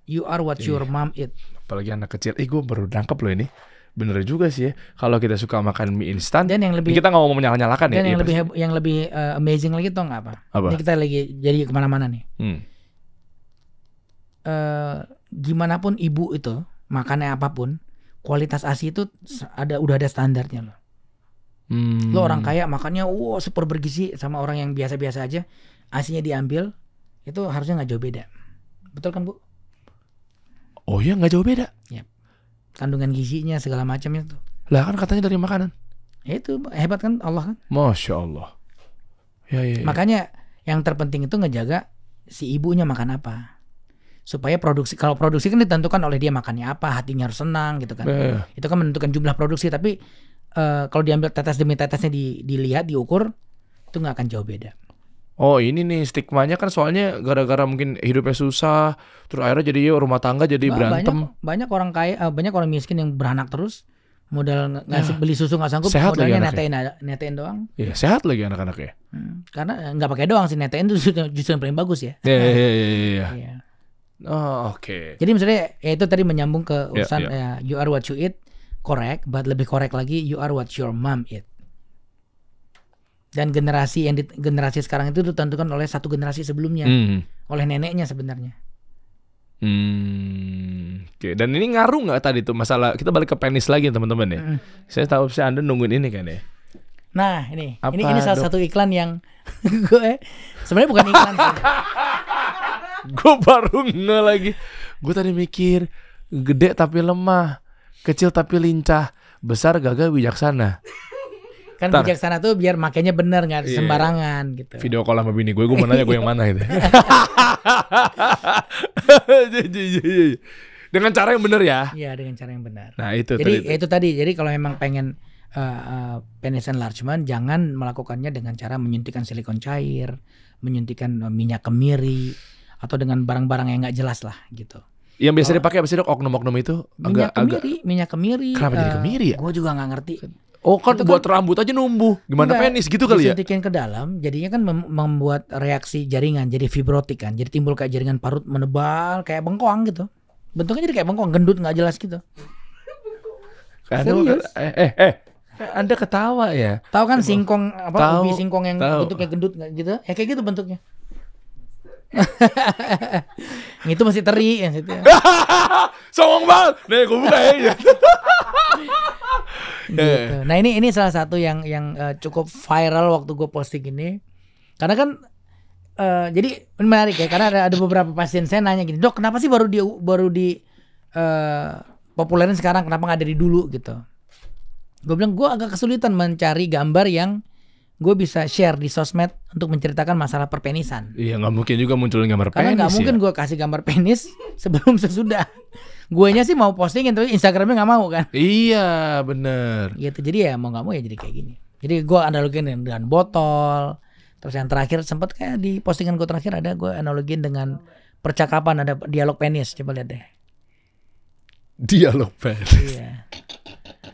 You are what yeah. your mom eat. Apalagi anak kecil. Eh, gue baru nangkep loh ini bener juga sih ya kalau kita suka makan mie instan dan yang lebih kita nggak mau menyalah-nyalakan ya dan yang, ya, lebih yang lebih uh, amazing lagi tuh nggak apa? apa ini kita lagi jadi kemana-mana nih hmm. uh, gimana pun ibu itu makannya apapun kualitas asi itu ada udah ada standarnya loh hmm. lo orang hmm. kaya makannya wow super bergizi sama orang yang biasa-biasa aja asinya diambil itu harusnya nggak jauh beda betul kan bu oh ya nggak jauh beda yep. Iya kandungan gizinya segala macam itu. Lah kan katanya dari makanan. itu hebat kan Allah kan. Masya Allah. Ya, ya, ya. Makanya yang terpenting itu ngejaga si ibunya makan apa. Supaya produksi kalau produksi kan ditentukan oleh dia makannya apa, hatinya harus senang gitu kan. Eh. Itu kan menentukan jumlah produksi tapi uh, kalau diambil tetes demi tetesnya di, dilihat diukur itu nggak akan jauh beda oh ini nih stigmanya kan soalnya gara-gara mungkin hidupnya susah terus akhirnya jadi iya, rumah tangga jadi bah, berantem banyak, banyak orang kaya eh, banyak orang miskin yang beranak terus modal nah, ngasih ya. beli susu nggak sanggup sehat modalnya netein doang ya sehat lagi anak-anaknya hmm, karena eh, nggak pakai doang sih netein itu justru, justru yang paling bagus ya iya iya iya iya, iya, iya. oh oke okay. jadi misalnya ya itu tadi menyambung ke urusan ya, ya. ya you are what you eat correct but lebih correct lagi you are what your mom eat dan generasi yang di, generasi sekarang itu ditentukan oleh satu generasi sebelumnya hmm. oleh neneknya sebenarnya Hmm, oke. Okay. Dan ini ngaruh nggak tadi tuh masalah kita balik ke penis lagi teman-teman ya. Mm. Saya tahu sih Anda nungguin ini kan ya. Nah ini Apa, ini ini salah satu iklan yang gue sebenarnya bukan iklan. gue baru nge lagi. Gue tadi mikir gede tapi lemah, kecil tapi lincah, besar gagah bijaksana kan Tar. bijaksana tuh biar makainya bener nggak yeah. sembarangan gitu video call sama bini gue gue mau nanya gue yang mana itu dengan cara yang bener ya iya dengan cara yang benar nah itu jadi tadi. itu tadi jadi kalau memang pengen uh, eh, uh, eh, penis enlargement jangan melakukannya dengan cara menyuntikkan silikon cair menyuntikkan eh, minyak kemiri atau dengan barang-barang yang nggak jelas lah gitu yang biasa dipakai apa sih dok oknum-oknum itu? Agak, minyak kemiri, agak... minyak kemiri. Kenapa uh, jadi kemiri ya? Gue juga nggak ngerti. Oh kan itu buat kan, rambut aja numbuh. Gimana enggak, penis gitu kali ya? Disuntikin ke dalam, jadinya kan mem membuat reaksi jaringan jadi fibrotik kan. Jadi timbul kayak jaringan parut menebal kayak bengkoang gitu. Bentuknya jadi kayak bengkoang, gendut nggak jelas gitu. Kan Serius? Eh, eh, eh. Anda ketawa ya. Tahu kan singkong apa tahu, ubi singkong yang tau. bentuknya gendut gitu? Ya kayak gitu bentuknya. itu masih teri ya situ. Songong banget. Nih, gue buka ya. gitu. Nah ini ini salah satu yang yang uh, cukup viral waktu gue posting ini, karena kan uh, jadi menarik ya karena ada, ada beberapa pasien saya nanya gini, dok kenapa sih baru di baru di uh, populerin sekarang kenapa nggak dari dulu gitu? Gue bilang gue agak kesulitan mencari gambar yang gue bisa share di sosmed untuk menceritakan masalah perpenisan. Iya nggak mungkin juga muncul gambar Karena penis. Karena ya. nggak mungkin ya? gue kasih gambar penis sebelum sesudah. gue nya sih mau postingin gitu, tapi Instagramnya nggak mau kan? Iya bener. Gitu jadi ya mau nggak mau ya jadi kayak gini. Jadi gue analogin dengan, dengan botol. Terus yang terakhir sempat kayak di postingan gue terakhir ada gue analogin dengan percakapan ada dialog penis coba lihat deh. Dialog penis. Iya.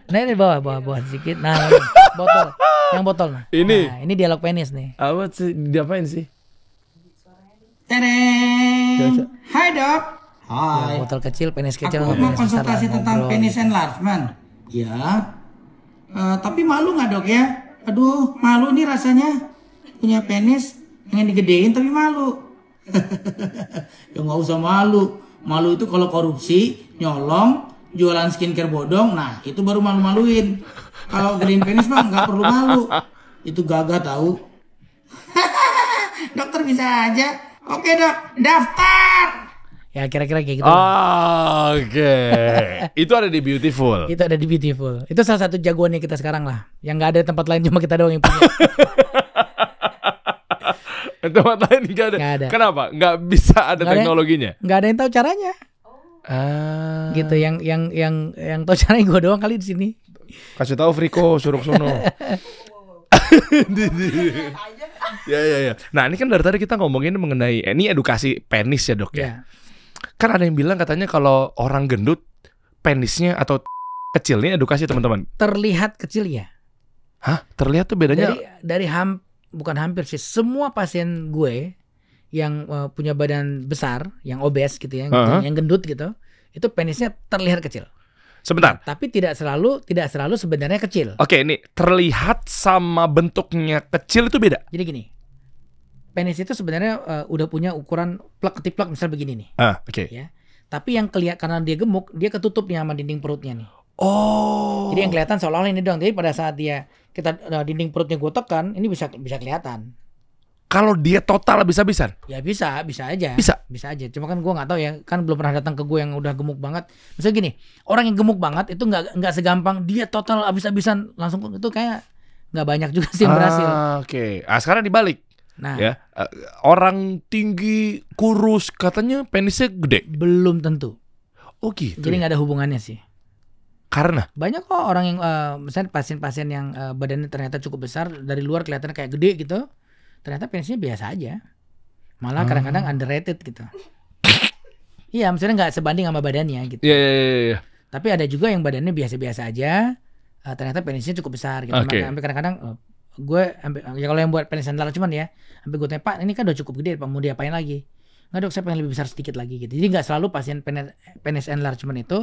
Nah ini bawah, bawah, bawah sedikit. Nah, ini. botol. Yang botol nah. Ini. Nah, ini dialog penis nih. Apa sih? Diapain sih? Tereng. Hai dok. Hai. Ya, botol kecil, penis kecil. Aku mau konsultasi tentang penis enlargement. Gitu. Ya. Uh, tapi malu nggak dok ya? Aduh, malu nih rasanya. Punya penis pengen digedein tapi malu. ya nggak usah malu. Malu itu kalau korupsi, nyolong, jualan skincare bodong, nah itu baru malu-maluin. Kalau green penis mah nggak perlu malu, itu gagah tahu. Dokter bisa aja. Oke dok, daftar. Ya kira-kira kayak gitu. Oh, Oke, okay. itu ada di Beautiful. Itu ada di Beautiful. Itu salah satu jagoannya kita sekarang lah. Yang nggak ada tempat lain cuma kita doang yang punya. tempat lain nggak ada. Gak ada. Kenapa? Nggak bisa ada gak teknologinya. Nggak ada yang tahu caranya. Ah. Gitu yang yang yang yang tau caranya gue doang kali di sini. Kasih tahu Friko suruh sono. ya ya ya. Nah ini kan dari tadi kita ngomongin mengenai eh, ini edukasi penis ya dok ya. yeah. Kan ada yang bilang katanya kalau orang gendut penisnya atau kecilnya edukasi teman-teman. Terlihat kecil ya. Hah? Terlihat tuh bedanya? Dari, dari ham bukan hampir sih semua pasien gue yang uh, punya badan besar, yang obes gitu ya, uh -huh. yang gendut gitu, itu penisnya terlihat kecil. Sebentar. Nah, tapi tidak selalu tidak selalu sebenarnya kecil. Oke, ini terlihat sama bentuknya kecil itu beda. Jadi gini. Penis itu sebenarnya uh, udah punya ukuran plak plak misal begini nih. Ah, oke. Okay. Ya. Tapi yang kelihatan karena dia gemuk, dia ketutupnya sama dinding perutnya nih. Oh. Jadi yang kelihatan seolah-olah ini dong. Jadi pada saat dia kita uh, dinding perutnya gue tekan, ini bisa bisa kelihatan kalau dia total bisa bisa Ya bisa, bisa aja. Bisa. Bisa aja. Cuma kan gue nggak tahu ya, kan belum pernah datang ke gue yang udah gemuk banget. Misalnya gini, orang yang gemuk banget itu nggak nggak segampang dia total abis-abisan langsung itu kayak nggak banyak juga sih yang ah, berhasil. Ah, Oke. Okay. Ah sekarang dibalik. Nah, ya, eh, orang tinggi kurus katanya penisnya gede. Belum tentu. Oh gitu. Jadi ya? nggak ada hubungannya sih. Karena banyak kok orang yang uh, misalnya pasien-pasien yang uh, badannya ternyata cukup besar dari luar kelihatannya kayak gede gitu, ternyata penisnya biasa aja malah kadang hmm. kadang-kadang underrated gitu iya maksudnya nggak sebanding sama badannya gitu iya yeah, yeah, yeah. tapi ada juga yang badannya biasa-biasa aja uh, ternyata penisnya cukup besar gitu okay. sampai kadang-kadang eh, gue ambil, ya kalau yang buat penis sandal cuman ya sampai gue tanya pak ini kan udah cukup gede pak mau diapain lagi nggak dok saya pengen lebih besar sedikit lagi gitu jadi nggak selalu pasien penis, penis enlargement itu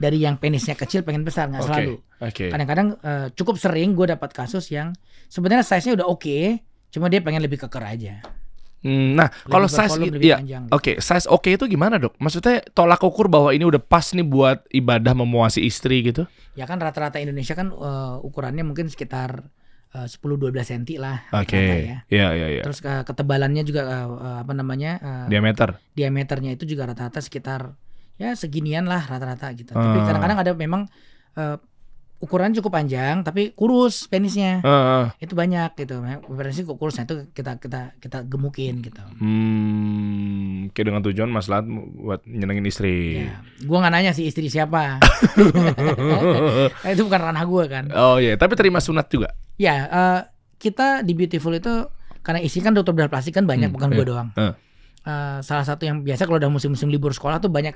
dari yang penisnya kecil pengen besar nggak okay. selalu kadang kadang-kadang uh, cukup sering gue dapat kasus yang sebenarnya size nya udah oke okay, Cuma dia pengen lebih keker aja. Hmm, nah, kalau size iya, gitu. oke, okay. size oke okay itu gimana dok? Maksudnya tolak ukur bahwa ini udah pas nih buat ibadah memuasi istri gitu? Ya kan rata-rata Indonesia kan uh, ukurannya mungkin sekitar eh, uh, 10-12 cm lah. Oke. Okay. Ya. Iya, iya, iya. Terus uh, ketebalannya juga uh, apa namanya? Uh, diameter. Diameternya itu juga rata-rata sekitar ya seginian lah rata-rata gitu. Uh. Tapi ah. kadang-kadang ada memang uh, ukuran cukup panjang tapi kurus penisnya. Uh, uh. Itu banyak gitu. Preferensi kok kurusnya itu kita kita kita gemukin gitu. Hmm, kayak dengan tujuan maslat buat nyenengin istri. Ya. Gua nggak nanya si istri siapa. nah, itu bukan ranah gua kan. Oh iya, yeah. tapi terima sunat juga. Ya, uh, kita di Beautiful itu karena isikan kan dokter bedah plastik kan banyak hmm, bukan iya. gua doang. Uh. Uh, salah satu yang biasa kalau udah musim-musim libur sekolah tuh banyak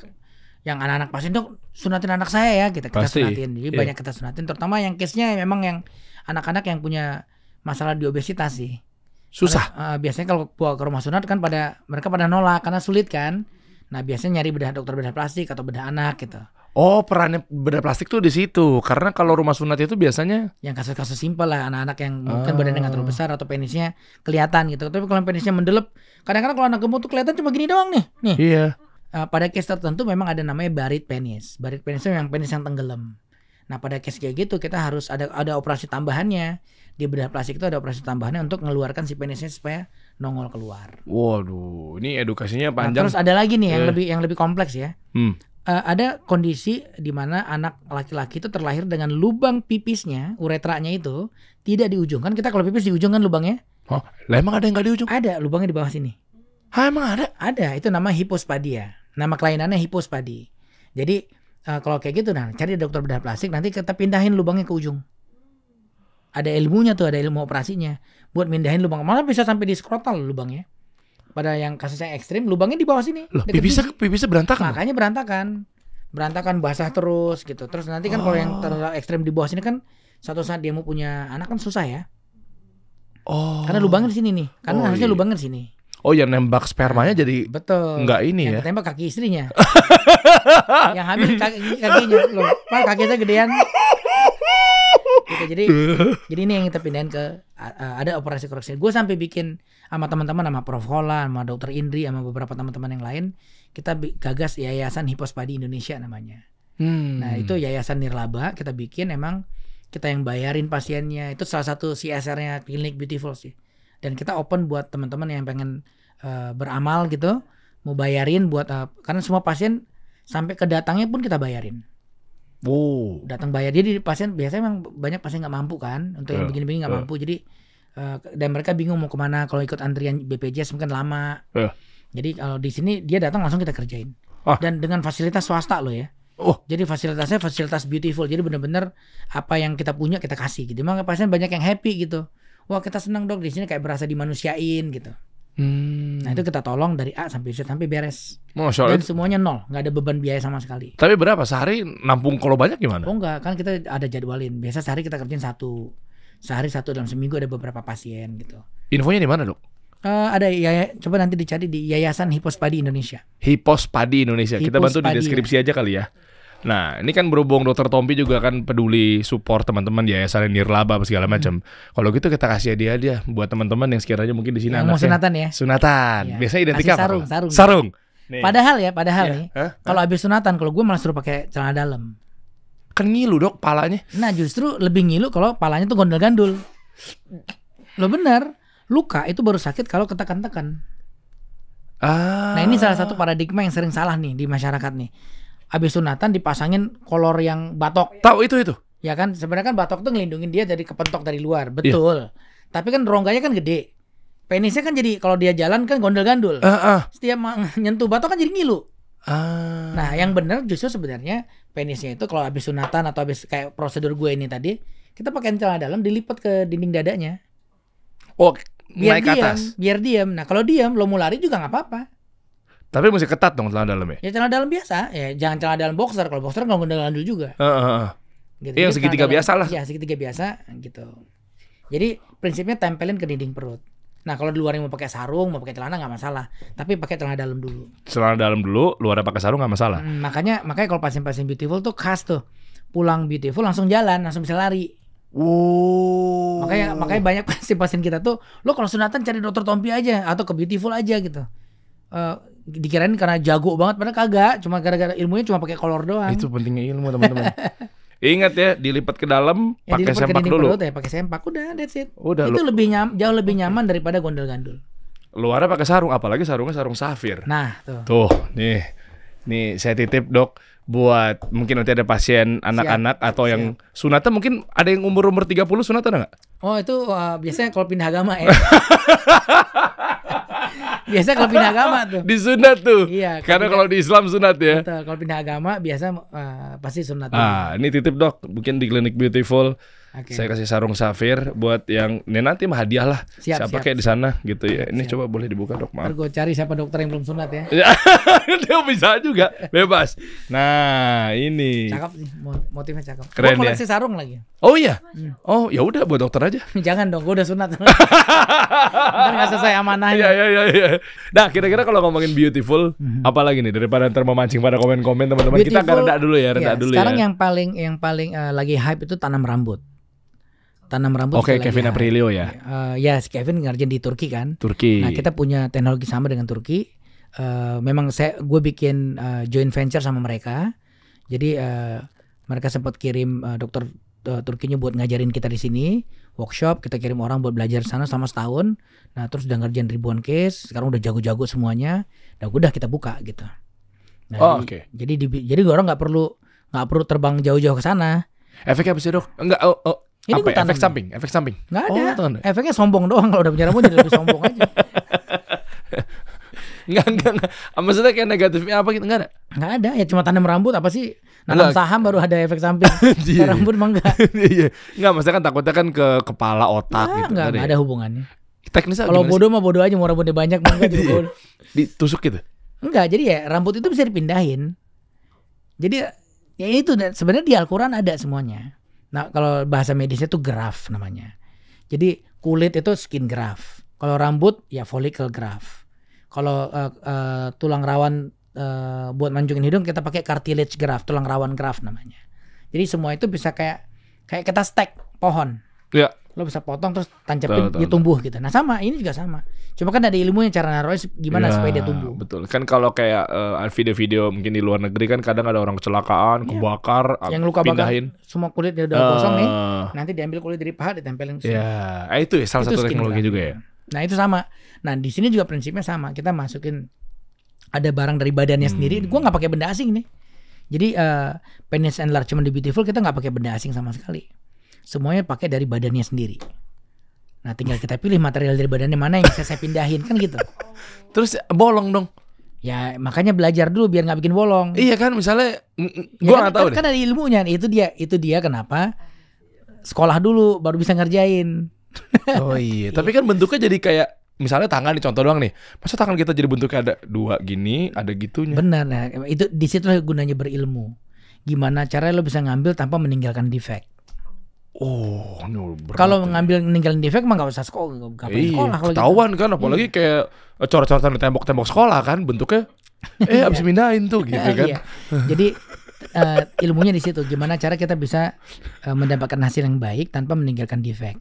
yang anak-anak pasti dok sunatin anak saya ya kita gitu. kita Pasti. sunatin jadi yeah. banyak kita sunatin terutama yang case-nya memang yang anak-anak yang punya masalah di obesitas sih susah Karena, uh, biasanya kalau bawa ke rumah sunat kan pada mereka pada nolak karena sulit kan nah biasanya nyari bedah dokter bedah plastik atau bedah anak gitu Oh perannya bedah plastik tuh di situ karena kalau rumah sunat itu biasanya yang kasus-kasus simpel lah anak-anak yang mungkin ah. badannya nggak terlalu besar atau penisnya kelihatan gitu tapi kalau penisnya mendelep kadang-kadang kalau anak gemuk tuh kelihatan cuma gini doang nih nih iya Eh, pada case tertentu memang ada namanya barit penis. Barit penis itu yang penis yang tenggelam. Nah pada case kayak gitu kita harus ada ada operasi tambahannya di bedah plastik itu ada operasi tambahannya untuk mengeluarkan si penisnya supaya nongol keluar. Waduh, ini edukasinya nah, panjang. Nah, terus ada lagi nih yang eh. lebih yang lebih kompleks ya. Hmm. Uh, ada kondisi di mana anak laki-laki itu terlahir dengan lubang pipisnya, uretranya itu tidak di ujung. Kan kita kalau pipis di ujung kan lubangnya? Oh, lah emang ada yang nggak di ujung? Ada, lubangnya di bawah sini. Hah, emang ada? Ada, itu nama hipospadia. Nama kelainannya hipospadi. Jadi uh, kalau kayak gitu nah cari dokter bedah plastik nanti kita pindahin lubangnya ke ujung. Ada ilmunya tuh, ada ilmu operasinya buat mindahin lubang. Malah bisa sampai di skrotal lubangnya. Pada yang kasusnya ekstrim, lubangnya di bawah sini. Loh, bisa bisa berantakan. Makanya berantakan. Berantakan basah terus gitu. Terus nanti kan oh. kalau yang oh. terlalu ekstrim di bawah sini kan satu saat dia mau punya anak kan susah ya. Oh. Karena lubangnya di sini nih. Karena oh, harusnya iya. lubangnya di sini. Oh yang nembak spermanya nah, jadi betul. Enggak ini yang ya. nembak tembak kaki istrinya. yang habis kaki, kakinya loh. Pak kaki saya gedean. Gitu, jadi jadi ini yang kita pindahin ke uh, ada operasi koreksi. Gue sampai bikin sama teman-teman sama Prof Hola, sama Dokter Indri, sama beberapa teman-teman yang lain, kita gagas Yayasan Hipospadi Indonesia namanya. Hmm. Nah, itu Yayasan Nirlaba kita bikin emang kita yang bayarin pasiennya. Itu salah satu CSR-nya Klinik Beautiful sih. Dan kita open buat teman-teman yang pengen uh, beramal gitu mau bayarin buat uh, karena semua pasien sampai kedatangnya pun kita bayarin. Wow. Datang bayar jadi pasien biasanya memang banyak pasien nggak mampu kan untuk yeah. yang iya, begini-begini nggak -begini iya. mampu jadi uh, dan mereka bingung mau kemana kalau ikut antrian BPJS mungkin lama. Yeah. Jadi kalau di sini dia datang langsung kita kerjain ah. dan dengan fasilitas swasta loh ya. Oh. Jadi fasilitasnya fasilitas beautiful. Jadi benar-benar apa yang kita punya kita kasih gitu. Makanya pasien banyak yang happy gitu. Wah kita senang dong di sini kayak berasa dimanusiain gitu. Hmm. Nah itu kita tolong dari A sampai Z sampai beres. Masya Allah. Dan semuanya nol, nggak ada beban biaya sama sekali. Tapi berapa sehari nampung kalau banyak gimana? Oh enggak, kan kita ada jadwalin. Biasa sehari kita kerjain satu, sehari satu dalam seminggu ada beberapa pasien gitu. Infonya di mana dok? Uh, ada ya, ya, coba nanti dicari di Yayasan Hipospadi Indonesia. Hipospadi Indonesia. Hipospadi. Kita bantu di deskripsi aja kali ya. Nah, ini kan berhubung Dokter Tompi juga kan peduli support teman-teman ya yayasan nirlaba apa segala macam. Hmm. Kalau gitu kita kasih hadiah dia buat teman-teman yang sekiranya mungkin di sini ya, Mau sunatan ya? Sunatan. Ya. Biasanya identik apa? Sarung, sarung. Sarung. Nih. Padahal ya, padahal ya. nih. Kalau habis sunatan, kalau gue malah suruh pakai celana dalam. Kan ngilu dok palanya. Nah justru lebih ngilu kalau palanya tuh gondel-gandul. Lo bener, luka itu baru sakit kalau ketekan-tekan. Ah. Nah ini salah satu paradigma yang sering salah nih di masyarakat nih abis sunatan dipasangin kolor yang batok. Tahu itu itu? Ya kan, sebenarnya kan batok tuh ngelindungin dia dari kepentok dari luar, iya. betul. Yeah. Tapi kan rongganya kan gede. Penisnya kan jadi kalau dia jalan kan gondel-gandul. Uh, uh. Setiap nyentuh batok kan jadi ngilu. Uh. Nah, yang benar justru sebenarnya penisnya itu kalau habis sunatan atau abis kayak prosedur gue ini tadi, kita pakai celana dalam dilipat ke dinding dadanya. Oh, biar naik diam, atas. biar diam. Nah, kalau diam lo mau lari juga nggak apa-apa. Tapi mesti ketat dong celana dalam ya? Ya celana dalam biasa, ya jangan celana dalam boxer. Kalau boxer nggak menggunakan dulu juga. Uh, uh, uh. Gitu. Iya, segitiga dalam, biasa lah. Iya, segitiga biasa gitu. Jadi prinsipnya tempelin ke dinding perut. Nah kalau di luar yang mau pakai sarung, mau pakai celana nggak masalah. Tapi pakai celana dalam dulu. Celana dalam dulu, luar pakai sarung nggak masalah. Hmm, makanya makanya kalau pasien-pasien beautiful tuh khas tuh. Pulang beautiful langsung jalan, langsung bisa lari. Wow. Makanya makanya banyak pasien-pasien kita tuh, lo kalau sunatan cari dokter Tompi aja atau ke beautiful aja gitu. Uh, dikirain karena jago banget padahal kagak cuma gara-gara ilmunya cuma pakai kolor doang itu pentingnya ilmu teman-teman Ingat ya, dilipat ke dalam, ya, pakai sempak ke dulu. Ya, pakai sempak, udah that's it. Udah, itu lu... lebih nyam, jauh lebih nyaman daripada gondel-gandul. Luarnya pakai sarung, apalagi sarungnya sarung safir. Nah, tuh. Tuh, nih. Nih, saya titip, Dok, buat mungkin nanti ada pasien anak-anak atau siap. yang sunatan mungkin ada yang umur-umur 30 sunatan enggak? Oh, itu uh, biasanya kalau pindah agama ya. biasa kalau pindah agama tuh. Di sunat tuh. Iya. Karena kalau di Islam sunat ya. Betul. Kalau pindah agama biasa uh, pasti sunat. Ah, ini titip dok. Mungkin di klinik beautiful Okay. Saya kasih sarung safir buat yang ini nanti mah hadiah lah. Siap, siapa siap. kayak di sana gitu ya. Ini coba boleh dibuka dok maaf. Ntar gue cari siapa dokter yang belum sunat ya. Iya, dia bisa juga bebas. Nah ini. Cakep sih motifnya cakep. Keren gua ya? sarung lagi. Oh iya. Hmm. Oh ya udah buat dokter aja. Jangan dong, gue udah sunat. Ntar nggak selesai amanahnya. Iya iya iya. Ya. Nah kira-kira kalau ngomongin beautiful, hmm. apalagi nih daripada ntar memancing pada komen-komen teman-teman kita akan reda dulu ya, reda ya, dulu sekarang ya. Sekarang yang paling yang paling uh, lagi hype itu tanam rambut tanam rambut. Oke, okay, Kevin Aprilio ya. Uh, eh, ya, si Kevin ngerjain di Turki kan. Turki. Nah, kita punya teknologi sama dengan Turki. Uh, memang saya gue bikin uh, joint venture sama mereka. Jadi uh, mereka sempat kirim uh, dokter uh, Turkinya buat ngajarin kita di sini workshop, kita kirim orang buat belajar sana sama setahun. Nah, terus udah ngerjain ribuan case, sekarang udah jago-jago semuanya. Dan nah, udah kita buka gitu. Nah, oh, oke. Okay. Jadi jadi orang nggak perlu nggak perlu terbang jauh-jauh ke sana. Efeknya apa sih dok? Enggak, oh, oh, ini apa ya, efek samping, efek samping. Gak ada. Oh, tanda. Efeknya sombong doang kalau udah punya rambut jadi lebih sombong aja. Enggak, enggak, enggak. Ah, maksudnya kayak negatifnya apa gitu enggak ada? Enggak ada. Ya cuma tanam rambut apa sih? Nanam saham baru ada efek samping. yeah. rambut emang enggak. Iya. enggak, iya. maksudnya kan takutnya kan ke kepala otak nah, gitu. Enggak, enggak ya? ada hubungannya. Teknisnya Kalau bodoh mah bodoh aja mau rambutnya banyak mah enggak juga. Iya. Ditusuk gitu. Enggak, jadi ya rambut itu bisa dipindahin. Jadi ya itu sebenarnya di Al-Qur'an ada semuanya. Nah, kalau bahasa medisnya itu graf namanya. Jadi kulit itu skin graft. Kalau rambut ya follicle graft. Kalau uh, uh, tulang rawan uh, buat manjungin hidung kita pakai cartilage graft, tulang rawan graft namanya. Jadi semua itu bisa kayak kayak kita stek pohon. Ya lo bisa potong terus tancapin tuh, dia tumbuh tumbuh gitu. Nah sama ini juga sama. Cuma kan ada ilmunya cara naruhnya gimana ya, supaya dia tumbuh. Betul. Kan kalau kayak video eh, video-video mungkin di luar negeri kan kadang ada orang kecelakaan, ya. kebakar, yang luka pindahin. bakar, semua kulit dia udah uh, kosong nih. Eh. Nanti diambil kulit dari paha ditempelin. Ya, eh, itu ya salah itu satu teknologi juga ya. Nah itu sama. Nah di sini juga prinsipnya sama. Kita masukin ada barang dari badannya hmm. sendiri. gua nggak pakai benda asing nih. Jadi uh, penis enlargement di beautiful kita nggak pakai benda asing sama sekali semuanya pakai dari badannya sendiri. Nah, tinggal kita pilih material dari badannya mana yang bisa saya pindahin kan gitu. Terus eh, bolong dong. Ya makanya belajar dulu biar nggak bikin bolong. Iya kan misalnya mm, mm, gua ya, kan, tahu kan, deh. kan ada ilmunya nah, itu dia itu dia kenapa sekolah dulu baru bisa ngerjain. Oh iya, tapi kan iya. bentuknya jadi kayak misalnya tangan nih contoh doang nih. Masa tangan kita jadi bentuknya ada dua gini, ada gitunya. Benar. Nah, itu di situ gunanya berilmu. Gimana caranya lo bisa ngambil tanpa meninggalkan defect. Oh, no, kalau ya. ngambil ninggalin defek mah nggak usah sekolah, nggak usah iya, sekolah. Gitu. Ketahuan gitu. kan, apalagi hmm. kayak coret-coretan di tembok-tembok sekolah kan, bentuknya eh abis mindahin tuh gitu iya. kan. Jadi uh, ilmunya di situ, gimana cara kita bisa uh, mendapatkan hasil yang baik tanpa meninggalkan defek.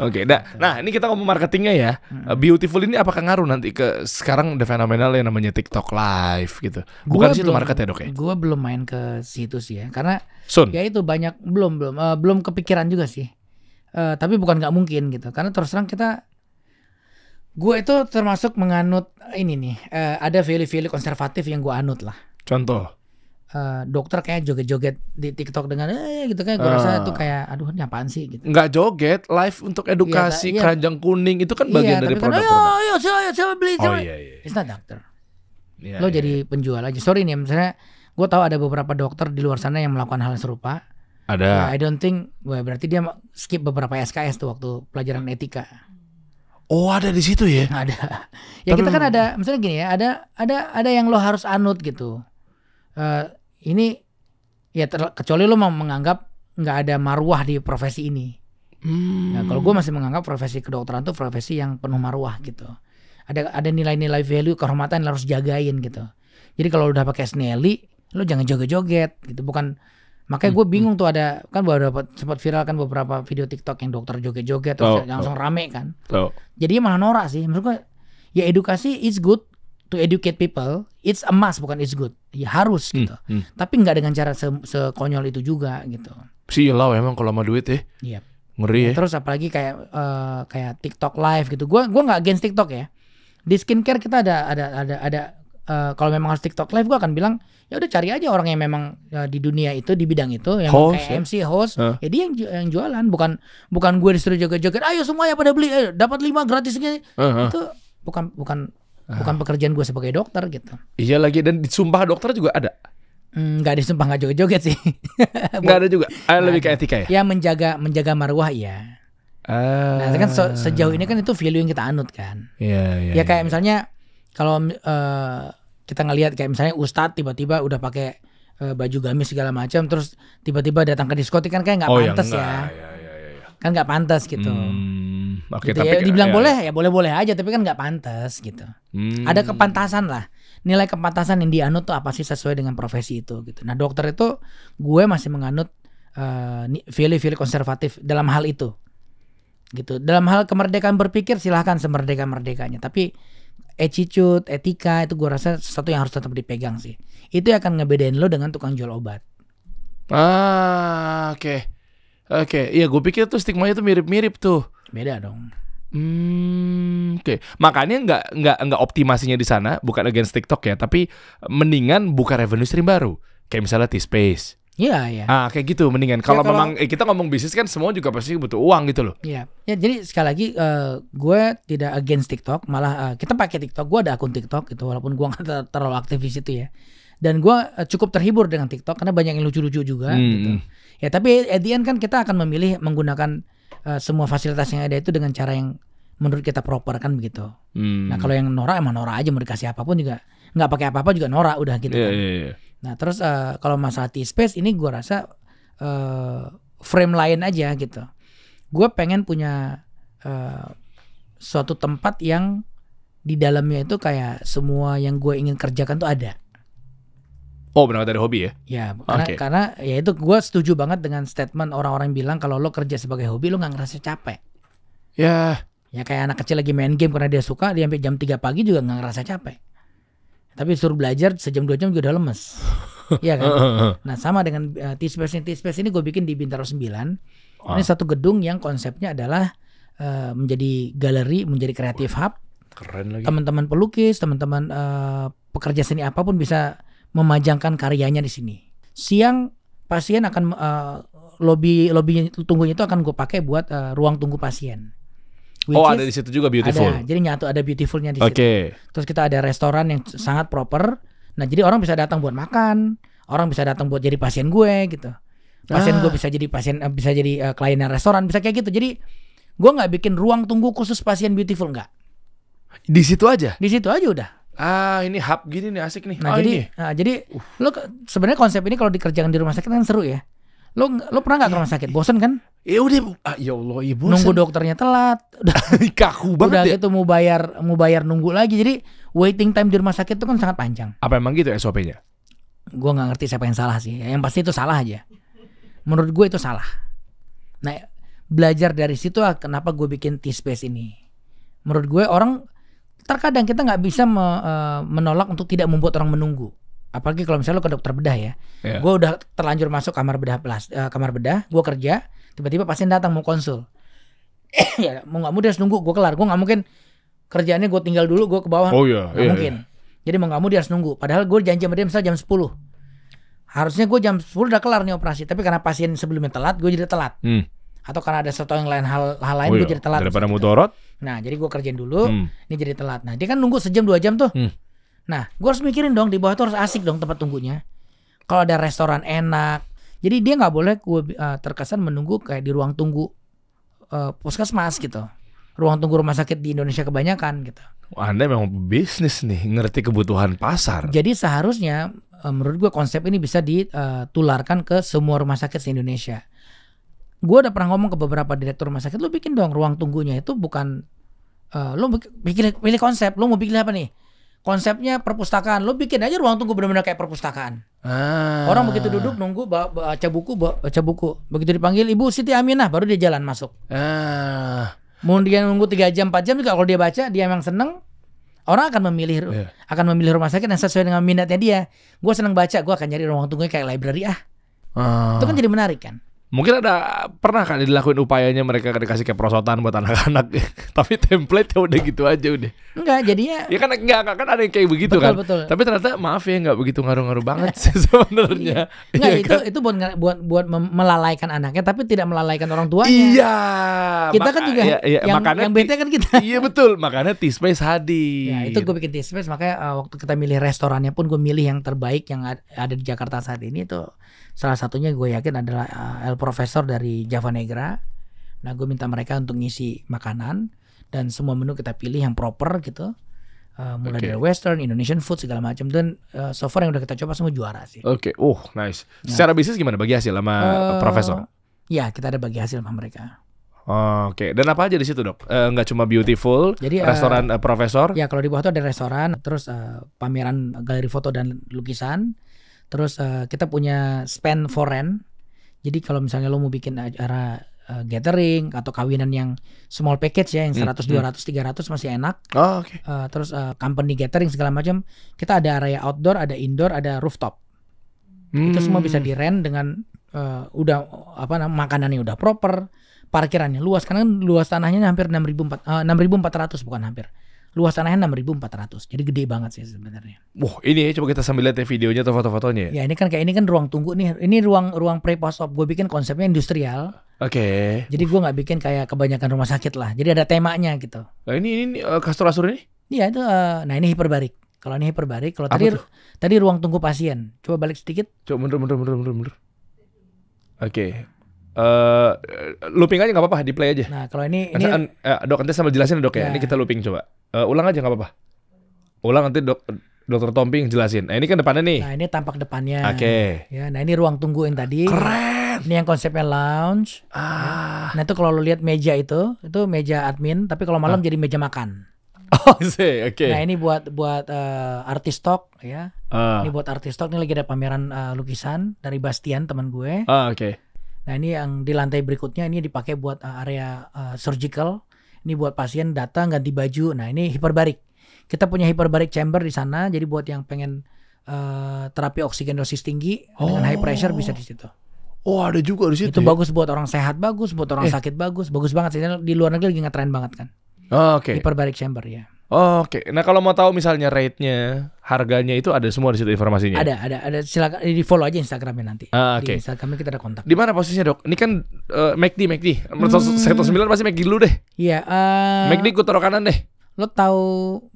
Oke, okay, nah, nah ini kita ngomong marketingnya ya. Hmm. Beautiful ini apakah ngaruh nanti ke sekarang udah fenomenal yang namanya TikTok Live gitu? Bukan gua sih belum, itu market ya dok ya? Gue belum main ke situ sih ya, karena Soon. ya itu banyak belum belum uh, belum kepikiran juga sih. Uh, tapi bukan nggak mungkin gitu, karena terus terang kita, gue itu termasuk menganut ini nih, uh, ada value-value konservatif yang gue anut lah. Contoh? Uh, dokter kayak joget-joget di TikTok dengan eh gitu kan gue uh. rasa ah. itu kayak aduh ini apaan sih gitu. Enggak joget, live untuk iya, edukasi iya, keranjang iya. kuning itu kan bagian iya, dari kan, produk-produk. Kan, ayo, ayo, ayo, beli. Oh iya, iya iya. It's not doctor. Yeah, Lo yeah. jadi iya. penjual aja. Sorry nih misalnya gue tahu ada beberapa dokter di luar sana yang melakukan hal serupa. Ada. Yeah, I don't think well, berarti dia skip beberapa SKS tuh waktu pelajaran etika. Oh ada di situ ya? Ada. ya Tapi... kita kan ada, misalnya gini ya, ada ada ada yang lo harus anut gitu. Uh, ini ya ter, kecuali lo mau menganggap nggak ada maruah di profesi ini. Hmm. Nah, kalau gue masih menganggap profesi kedokteran tuh profesi yang penuh maruah gitu. Ada ada nilai-nilai value kehormatan yang harus jagain gitu. Jadi kalau udah pakai sneli, lo jangan joget-joget gitu. Bukan makanya gue hmm, hmm. bingung tuh ada kan baru dapat sempat viral kan beberapa video TikTok yang dokter joget-joget terus oh, langsung oh. rame kan. Oh. Jadi malah norak sih. Menurut gue ya edukasi is good to educate people it's a must bukan it's good ya harus hmm, gitu hmm. tapi nggak dengan cara se sekonyol itu juga gitu sih lah emang kalau mau duit ya yep. Iya. ngeri ya, ya, terus apalagi kayak uh, kayak TikTok live gitu gua gua nggak against TikTok ya di skincare kita ada ada ada ada uh, kalau memang harus TikTok live gue akan bilang ya udah cari aja orang yang memang uh, di dunia itu di bidang itu yang host, kayak ya? MC host uh. ya dia yang, yang jualan bukan bukan gue disuruh joget-joget ayo semua ya pada beli dapat lima gratis gitu uh -huh. itu bukan bukan Ah. bukan pekerjaan gue sebagai dokter gitu. Iya lagi dan disumpah dokter juga ada. Hmm, gak ada disumpah nggak joget-joget sih. gak ada juga. nah, lebih ke etika ya. Ya menjaga menjaga marwah ya. Uh, Nah, kan se sejauh ini kan itu value yang kita anut kan. Iya, iya. Ya kayak ya. misalnya kalau uh, kita ngelihat kayak misalnya ustadz tiba-tiba udah pakai uh, baju gamis segala macam terus tiba-tiba datang ke diskotik kan kayak nggak oh, ya pantas ya, Iya, iya, iya, iya. Kan nggak pantas gitu. Hmm. Oke, okay, gitu tapi ya. ya, dibilang ya. boleh ya boleh-boleh aja tapi kan nggak pantas gitu. Hmm. Ada kepantasan lah. Nilai kepantasan yang dianut tuh apa sih sesuai dengan profesi itu gitu. Nah, dokter itu gue masih menganut value-value uh, konservatif dalam hal itu. Gitu. Dalam hal kemerdekaan berpikir silahkan semerdeka-merdekanya, tapi attitude, etika itu gue rasa sesuatu yang harus tetap dipegang sih. Itu yang akan ngebedain lo dengan tukang jual obat. Ah, oke. Okay. Oke, okay. iya gue pikir tuh stigma itu mirip-mirip tuh. Beda dong. Hmm, oke. Okay. Makanya nggak nggak nggak optimasinya di sana, bukan against TikTok ya, tapi mendingan buka revenue stream baru, kayak misalnya T-Space. Iya, iya. Ah, kayak gitu mendingan. Ya, kalau memang eh, kita ngomong bisnis kan semua juga pasti butuh uang gitu loh. Iya. Ya, jadi sekali lagi uh, gue tidak against TikTok, malah uh, kita pakai TikTok. Gue ada akun TikTok gitu walaupun gue nggak ter terlalu aktif di situ ya. Dan gue uh, cukup terhibur dengan TikTok karena banyak yang lucu-lucu juga hmm. gitu. Ya, tapi at the kan kita akan memilih menggunakan Eh, semua fasilitas yang ada itu dengan cara yang menurut kita proper kan begitu. Hmm. Nah kalau yang Nora emang Nora aja mau dikasih apapun juga nggak pakai apa-apa juga Nora udah gitu yeah, kan. Yeah, yeah. Nah terus uh, kalau masalah T-Space ini gue rasa uh, frame lain aja gitu. Gue pengen punya uh, suatu tempat yang di dalamnya itu kayak semua yang gue ingin kerjakan tuh ada. Oh benar dari hobi ya? Ya, karena, okay. karena ya itu gue setuju banget dengan statement orang-orang bilang kalau lo kerja sebagai hobi lo nggak ngerasa capek. Ya. Yeah. Ya kayak anak kecil lagi main game karena dia suka, dia sampai jam 3 pagi juga nggak ngerasa capek. Tapi suruh belajar sejam dua jam juga udah lemes. Iya kan? nah sama dengan uh, T-Space ini, T-Space ini gue bikin di Bintaro 9. Ah. Ini satu gedung yang konsepnya adalah uh, menjadi galeri, menjadi kreatif hub. Keren lagi. Teman-teman pelukis, teman-teman uh, pekerja seni apapun bisa memajangkan karyanya di sini. Siang pasien akan uh, eh, lobby lobby tunggu itu akan gue pakai buat uh, ruang tunggu pasien. Oh, Which oh ada di situ juga beautiful. Ada, jadi nyatu ada beautifulnya di okay. situ. Oke. Terus kita ada restoran yang sangat proper. Nah jadi orang bisa datang buat makan, orang bisa datang buat jadi pasien gue gitu. Pasien ah. gue bisa jadi pasien, eh, bisa jadi uh, kliennya restoran, bisa kayak gitu. Jadi gue nggak bikin ruang tunggu khusus pasien beautiful nggak. Di situ aja. Di situ aja udah. Ah, ini hub gini nih asik nih. Nah, oh, jadi ini. Nah, jadi uh. lo sebenarnya konsep ini kalau dikerjakan di rumah sakit kan seru ya. Lo lo pernah nggak ke iya. rumah sakit? Bosen kan? Ya udah, ah, ya Allah, ya bosen. Nunggu dokternya telat. Udah kaku banget udah ya. gitu mau bayar mau bayar nunggu lagi. Jadi waiting time di rumah sakit itu kan sangat panjang. Apa emang gitu SOP-nya? Gue nggak ngerti siapa yang salah sih. Yang pasti itu salah aja. Menurut gue itu salah. Nah, belajar dari situ kenapa gue bikin T-Space ini. Menurut gue orang terkadang kita nggak bisa me, uh, menolak untuk tidak membuat orang menunggu. Apalagi kalau misalnya lo ke dokter bedah ya, yeah. gue udah terlanjur masuk kamar bedah plus uh, eh, kamar bedah, gue kerja, tiba-tiba pasien datang mau konsul, ya mau nggak mau dia harus nunggu gue kelar, gue nggak mungkin kerjaannya gue tinggal dulu gue ke bawah, oh, yeah. nggak yeah, iya. mungkin. Yeah. Jadi mau nggak mau dia harus nunggu. Padahal gue janji sama dia misalnya jam 10 harusnya gue jam 10 udah kelar nih operasi, tapi karena pasien sebelumnya telat, gue jadi telat. Hmm atau karena ada sesuatu yang lain hal hal lain oh, gue iya, jadi telat daripada mutorot nah jadi gue kerjain dulu hmm. ini jadi telat nah dia kan nunggu sejam dua jam tuh hmm. nah gue harus mikirin dong di bawah tuh harus asik dong tempat tunggunya kalau ada restoran enak jadi dia nggak boleh gue uh, terkesan menunggu kayak di ruang tunggu uh, puskesmas gitu ruang tunggu rumah sakit di Indonesia kebanyakan gitu Wah, anda memang bisnis nih ngerti kebutuhan pasar jadi seharusnya uh, menurut gue konsep ini bisa ditularkan eh, ke semua rumah sakit di Indonesia gue udah pernah ngomong ke beberapa direktur rumah sakit, lu bikin dong ruang tunggunya itu bukan uh, lu bikin pilih konsep, lu mau bikin apa nih? Konsepnya perpustakaan, lu bikin aja ruang tunggu benar-benar kayak perpustakaan. Ah. Orang begitu duduk nunggu baca buku baca buku, begitu dipanggil Ibu Siti Aminah baru dia jalan masuk. Ah. dia nunggu tiga jam 4 jam juga kalau dia baca dia emang seneng orang akan memilih yeah. akan memilih rumah sakit yang sesuai dengan minatnya dia. Gue seneng baca, gue akan nyari ruang tunggu kayak library ah. ah. Itu kan jadi menarik kan. Mungkin ada pernah kan dilakuin upayanya mereka dikasih kayak prosotan buat anak-anak, tapi template udah gitu aja udah. Enggak, jadinya. Ya kan enggak kan ada yang kayak begitu betul, kan. Betul. Tapi ternyata maaf ya enggak begitu ngaruh-ngaruh banget sebenarnya. Iya. iya enggak, ya, itu kan? itu buat buat buat melalaikan anaknya tapi tidak melalaikan orang tuanya. Iya. Kita kan juga iya, iya, yang, makanya yang bete kan kita. Iya betul, makanya T-Space hadir. Ya, itu gue bikin T-Space makanya uh, waktu kita milih restorannya pun gue milih yang terbaik yang ada di Jakarta saat ini itu Salah satunya gue yakin adalah uh, El Profesor dari Java Negra. Nah, gue minta mereka untuk ngisi makanan dan semua menu kita pilih yang proper gitu. Uh, mulai okay. dari Western, Indonesian food segala macam dan uh, so yang udah kita coba semua juara sih. Oke, okay. oh uh, nice. Nah. Secara bisnis gimana bagi hasil sama uh, Profesor? Ya, kita ada bagi hasil sama mereka. Oh, Oke, okay. dan apa aja di situ dok? Uh, cuma beautiful, Jadi, restoran uh, profesor? Ya kalau di bawah itu ada restoran, terus uh, pameran galeri foto dan lukisan, Terus uh, kita punya spend for rent. Jadi kalau misalnya lo mau bikin acara uh, gathering atau kawinan yang small package ya yang 100, hmm. 200, 300 hmm. masih enak. Oh, oke. Okay. Uh, eh, terus uh, company gathering segala macam, kita ada area outdoor, ada indoor, ada rooftop. Hmm. Itu semua bisa hmm. di rent dengan uh, udah apa namanya makanannya udah proper, parkirannya luas karena kan luas tanahnya hampir 6400 uh, 6400 bukan hampir luas tanahnya 6.400. Jadi gede banget sih sebenarnya. Wah, ini ya, coba kita sambil lihat ya videonya atau foto-fotonya. Ya? ya, ini kan kayak ini kan ruang tunggu nih. Ini ruang ruang pre-post op. Gue bikin konsepnya industrial. Oke. Okay. Jadi gue nggak bikin kayak kebanyakan rumah sakit lah. Jadi ada temanya gitu. Nah, ini ini uh, eh, kastor asur ini? Iya, itu uh, nah ini hiperbarik. Kalau ini hiperbarik, kalau tadi tuh? tadi ruang tunggu pasien. Coba balik sedikit. Coba mundur mundur mundur mundur mundur. Oke. Uh, looping aja nggak apa-apa, di play aja. Nah kalau ini, ini... An, eh, dok nanti sambil jelasin ya, dok ya. ya. Ini kita looping coba. Uh, ulang aja nggak apa-apa. Ulang nanti dok dokter Tomping jelasin. Nah ini kan depannya nih. Nah ini tampak depannya. Oke. Okay. Ya, nah ini ruang tunggu yang tadi. Keren. Ini yang konsepnya lounge. Ah. Nah itu kalau lo lihat meja itu, itu meja admin. Tapi kalau malam ah. jadi meja makan. Oh oke. Okay. Nah ini buat buat uh, artis talk ya. Ah. Ini buat artis talk. Ini lagi ada pameran uh, lukisan dari Bastian teman gue. Ah oke. Okay Nah ini yang di lantai berikutnya ini dipakai buat eh, area uh, surgical. Ini buat pasien datang ganti baju. Nah ini hiperbarik. Kita punya hiperbarik chamber di sana. Jadi buat yang pengen uh, terapi oksigen dosis tinggi oh. dengan high pressure bisa di situ. Oh ada juga di situ. Itu ya? bagus buat orang sehat bagus, buat orang eh. sakit bagus, bagus banget sih. Di luar negeri lagi ngetren banget kan. Oh, Oke. Okay. Hiperbarik chamber ya. Oke, okay. nah kalau mau tahu misalnya rate-nya, harganya itu ada semua di situ informasinya. Ada, ada, ada. Silakan di follow aja Instagramnya nanti. Ah, Oke. Okay. Di Instagramnya kita ada kontak. Di mana posisinya dok? Ini kan uh, McD, McD. Hmm. Sektor sembilan pasti McD dulu deh. Iya. Uh, McD gue taruh kanan deh. Lo tahu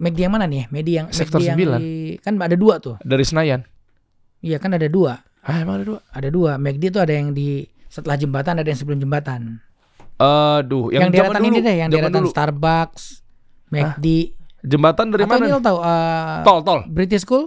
McD yang mana nih? Ya? McD yang Sektor McD 9. Yang di, kan ada dua tuh. Dari Senayan. Iya kan ada dua. Ah emang ada dua? Ada dua. McD itu ada yang di setelah jembatan, ada yang sebelum jembatan. Aduh, yang, yang deretan ini deh, yang di Starbucks, McD. Jembatan dari Atau mana? Ini lo tahu? Uh, tol, tol. British School?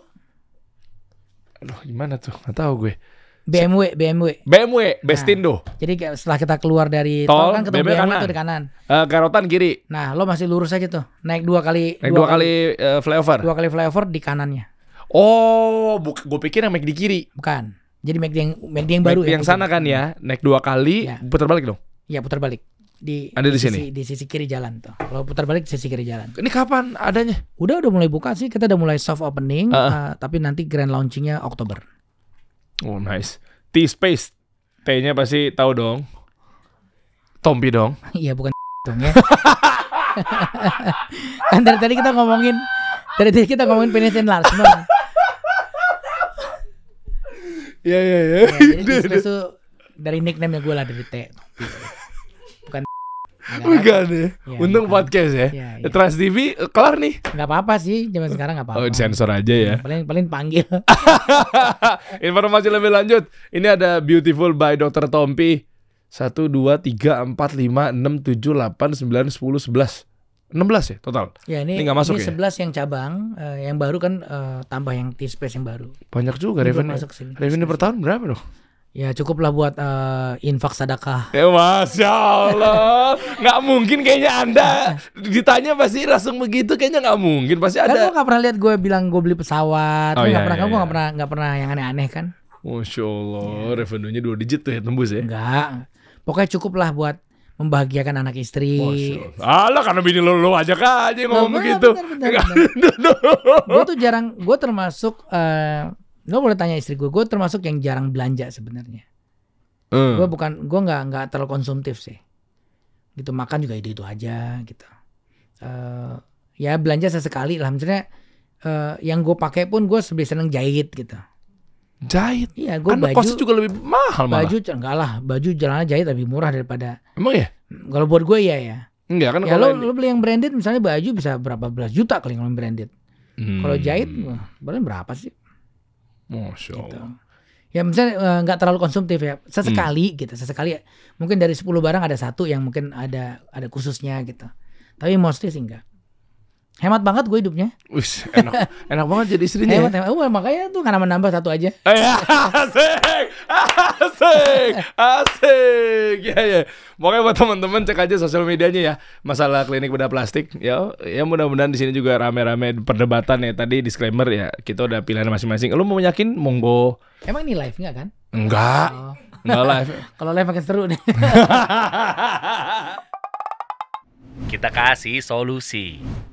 Aduh, gimana tuh? Gak tau gue. BMW, BMW. BMW, Bestindo. Nah, jadi setelah kita keluar dari tol, tol kan ketemu BMW, BMW kanan. itu di kanan. Uh, garotan kiri. Nah, lo masih lurus aja tuh. Naik dua kali. Naik dua, dua kali, kali uh, flyover. Dua kali flyover di kanannya. Oh, gue pikir yang naik di kiri. Bukan. Jadi McD yang McD yang baru McD ya. Yang sana kan ya, naik dua kali, ya. putar balik dong. Iya, putar balik di ada di, di sini sisi, di sisi kiri jalan tuh kalau putar balik di sisi kiri jalan ini kapan adanya udah udah mulai buka sih kita udah mulai soft opening uh -uh. Uh, tapi nanti grand launchingnya Oktober oh nice T space T-nya pasti tahu dong Tompi dong iya bukan dong ya kan dari tadi kita ngomongin dari tadi kita ngomongin Penisen Lars iya, iya iya iya. Jadi itu dari nickname gue lah dari T. Enggak deh. Ya, Untung ya, podcast ya. Ya, ya. Trans TV kelar nih. Enggak apa-apa sih, zaman sekarang enggak oh, apa-apa. Oh, sensor aja ya. Hmm, paling paling panggil. Informasi lebih lanjut, ini ada Beautiful by Dr. Tompi. 1 2 3 4 5 6 7 8 9 10 11. 16 ya total. Ya ini, ini gak masuk ini ya? 11 yang cabang, uh, yang baru kan uh, tambah yang T-Space yang baru. Banyak juga revenue. revenue per tahun berapa dong? Ya cukuplah buat uh, infak sadakah? Ya masya Allah, nggak mungkin kayaknya anda ditanya pasti langsung begitu kayaknya nggak mungkin pasti kan ada. Kan gak nggak pernah lihat gue bilang gue beli pesawat, oh, kan iya, iya, pernah, iya, kan gue iya. nggak iya. pernah nggak pernah yang aneh-aneh kan? Masya Allah, ya. revenue-nya dua digit tuh ya tembus ya? Enggak, pokoknya cukuplah buat membahagiakan anak istri. Allah karena bini lo lo aja kan aja ngomong begitu. Gue tuh jarang, gue termasuk uh, lo boleh tanya istri gue gue termasuk yang jarang belanja sebenarnya mm. gue bukan gue nggak nggak terlalu konsumtif sih gitu makan juga itu itu aja gitu uh, ya belanja sesekali lah maksudnya uh, yang gue pakai pun gue lebih seneng jahit gitu jahit iya gue kan baju juga lebih mahal malah. baju enggak lah baju jalannya jahit lebih murah daripada emang ya kalau buat gue iya ya enggak kan ya kalau lo, lo beli yang branded misalnya baju bisa berapa belas juta kali kalau branded hmm. kalau jahit berapa sih Masya gitu. Ya misalnya eh, nggak uh, terlalu konsumtif ya, sesekali hmm. gitu, sesekali Mungkin dari 10 barang ada satu yang mungkin ada ada khususnya gitu. Tapi mostly sih enggak. Hemat banget gue hidupnya. Wis, enak, enak banget jadi istrinya. Hemat, ya? hemat. Uh, makanya tuh karena menambah satu aja. Eh, asik, asik, asik. Ya ya. Pokoknya buat teman-teman cek aja sosial medianya ya masalah klinik bedah plastik. Ya, ya mudah-mudahan di sini juga rame-rame perdebatan ya. Tadi disclaimer ya, kita udah pilihan masing-masing. Lu mau yakin monggo. Emang ini live nggak kan? Enggak. Oh. Enggak live. Kalau live makin seru nih. kita kasih solusi.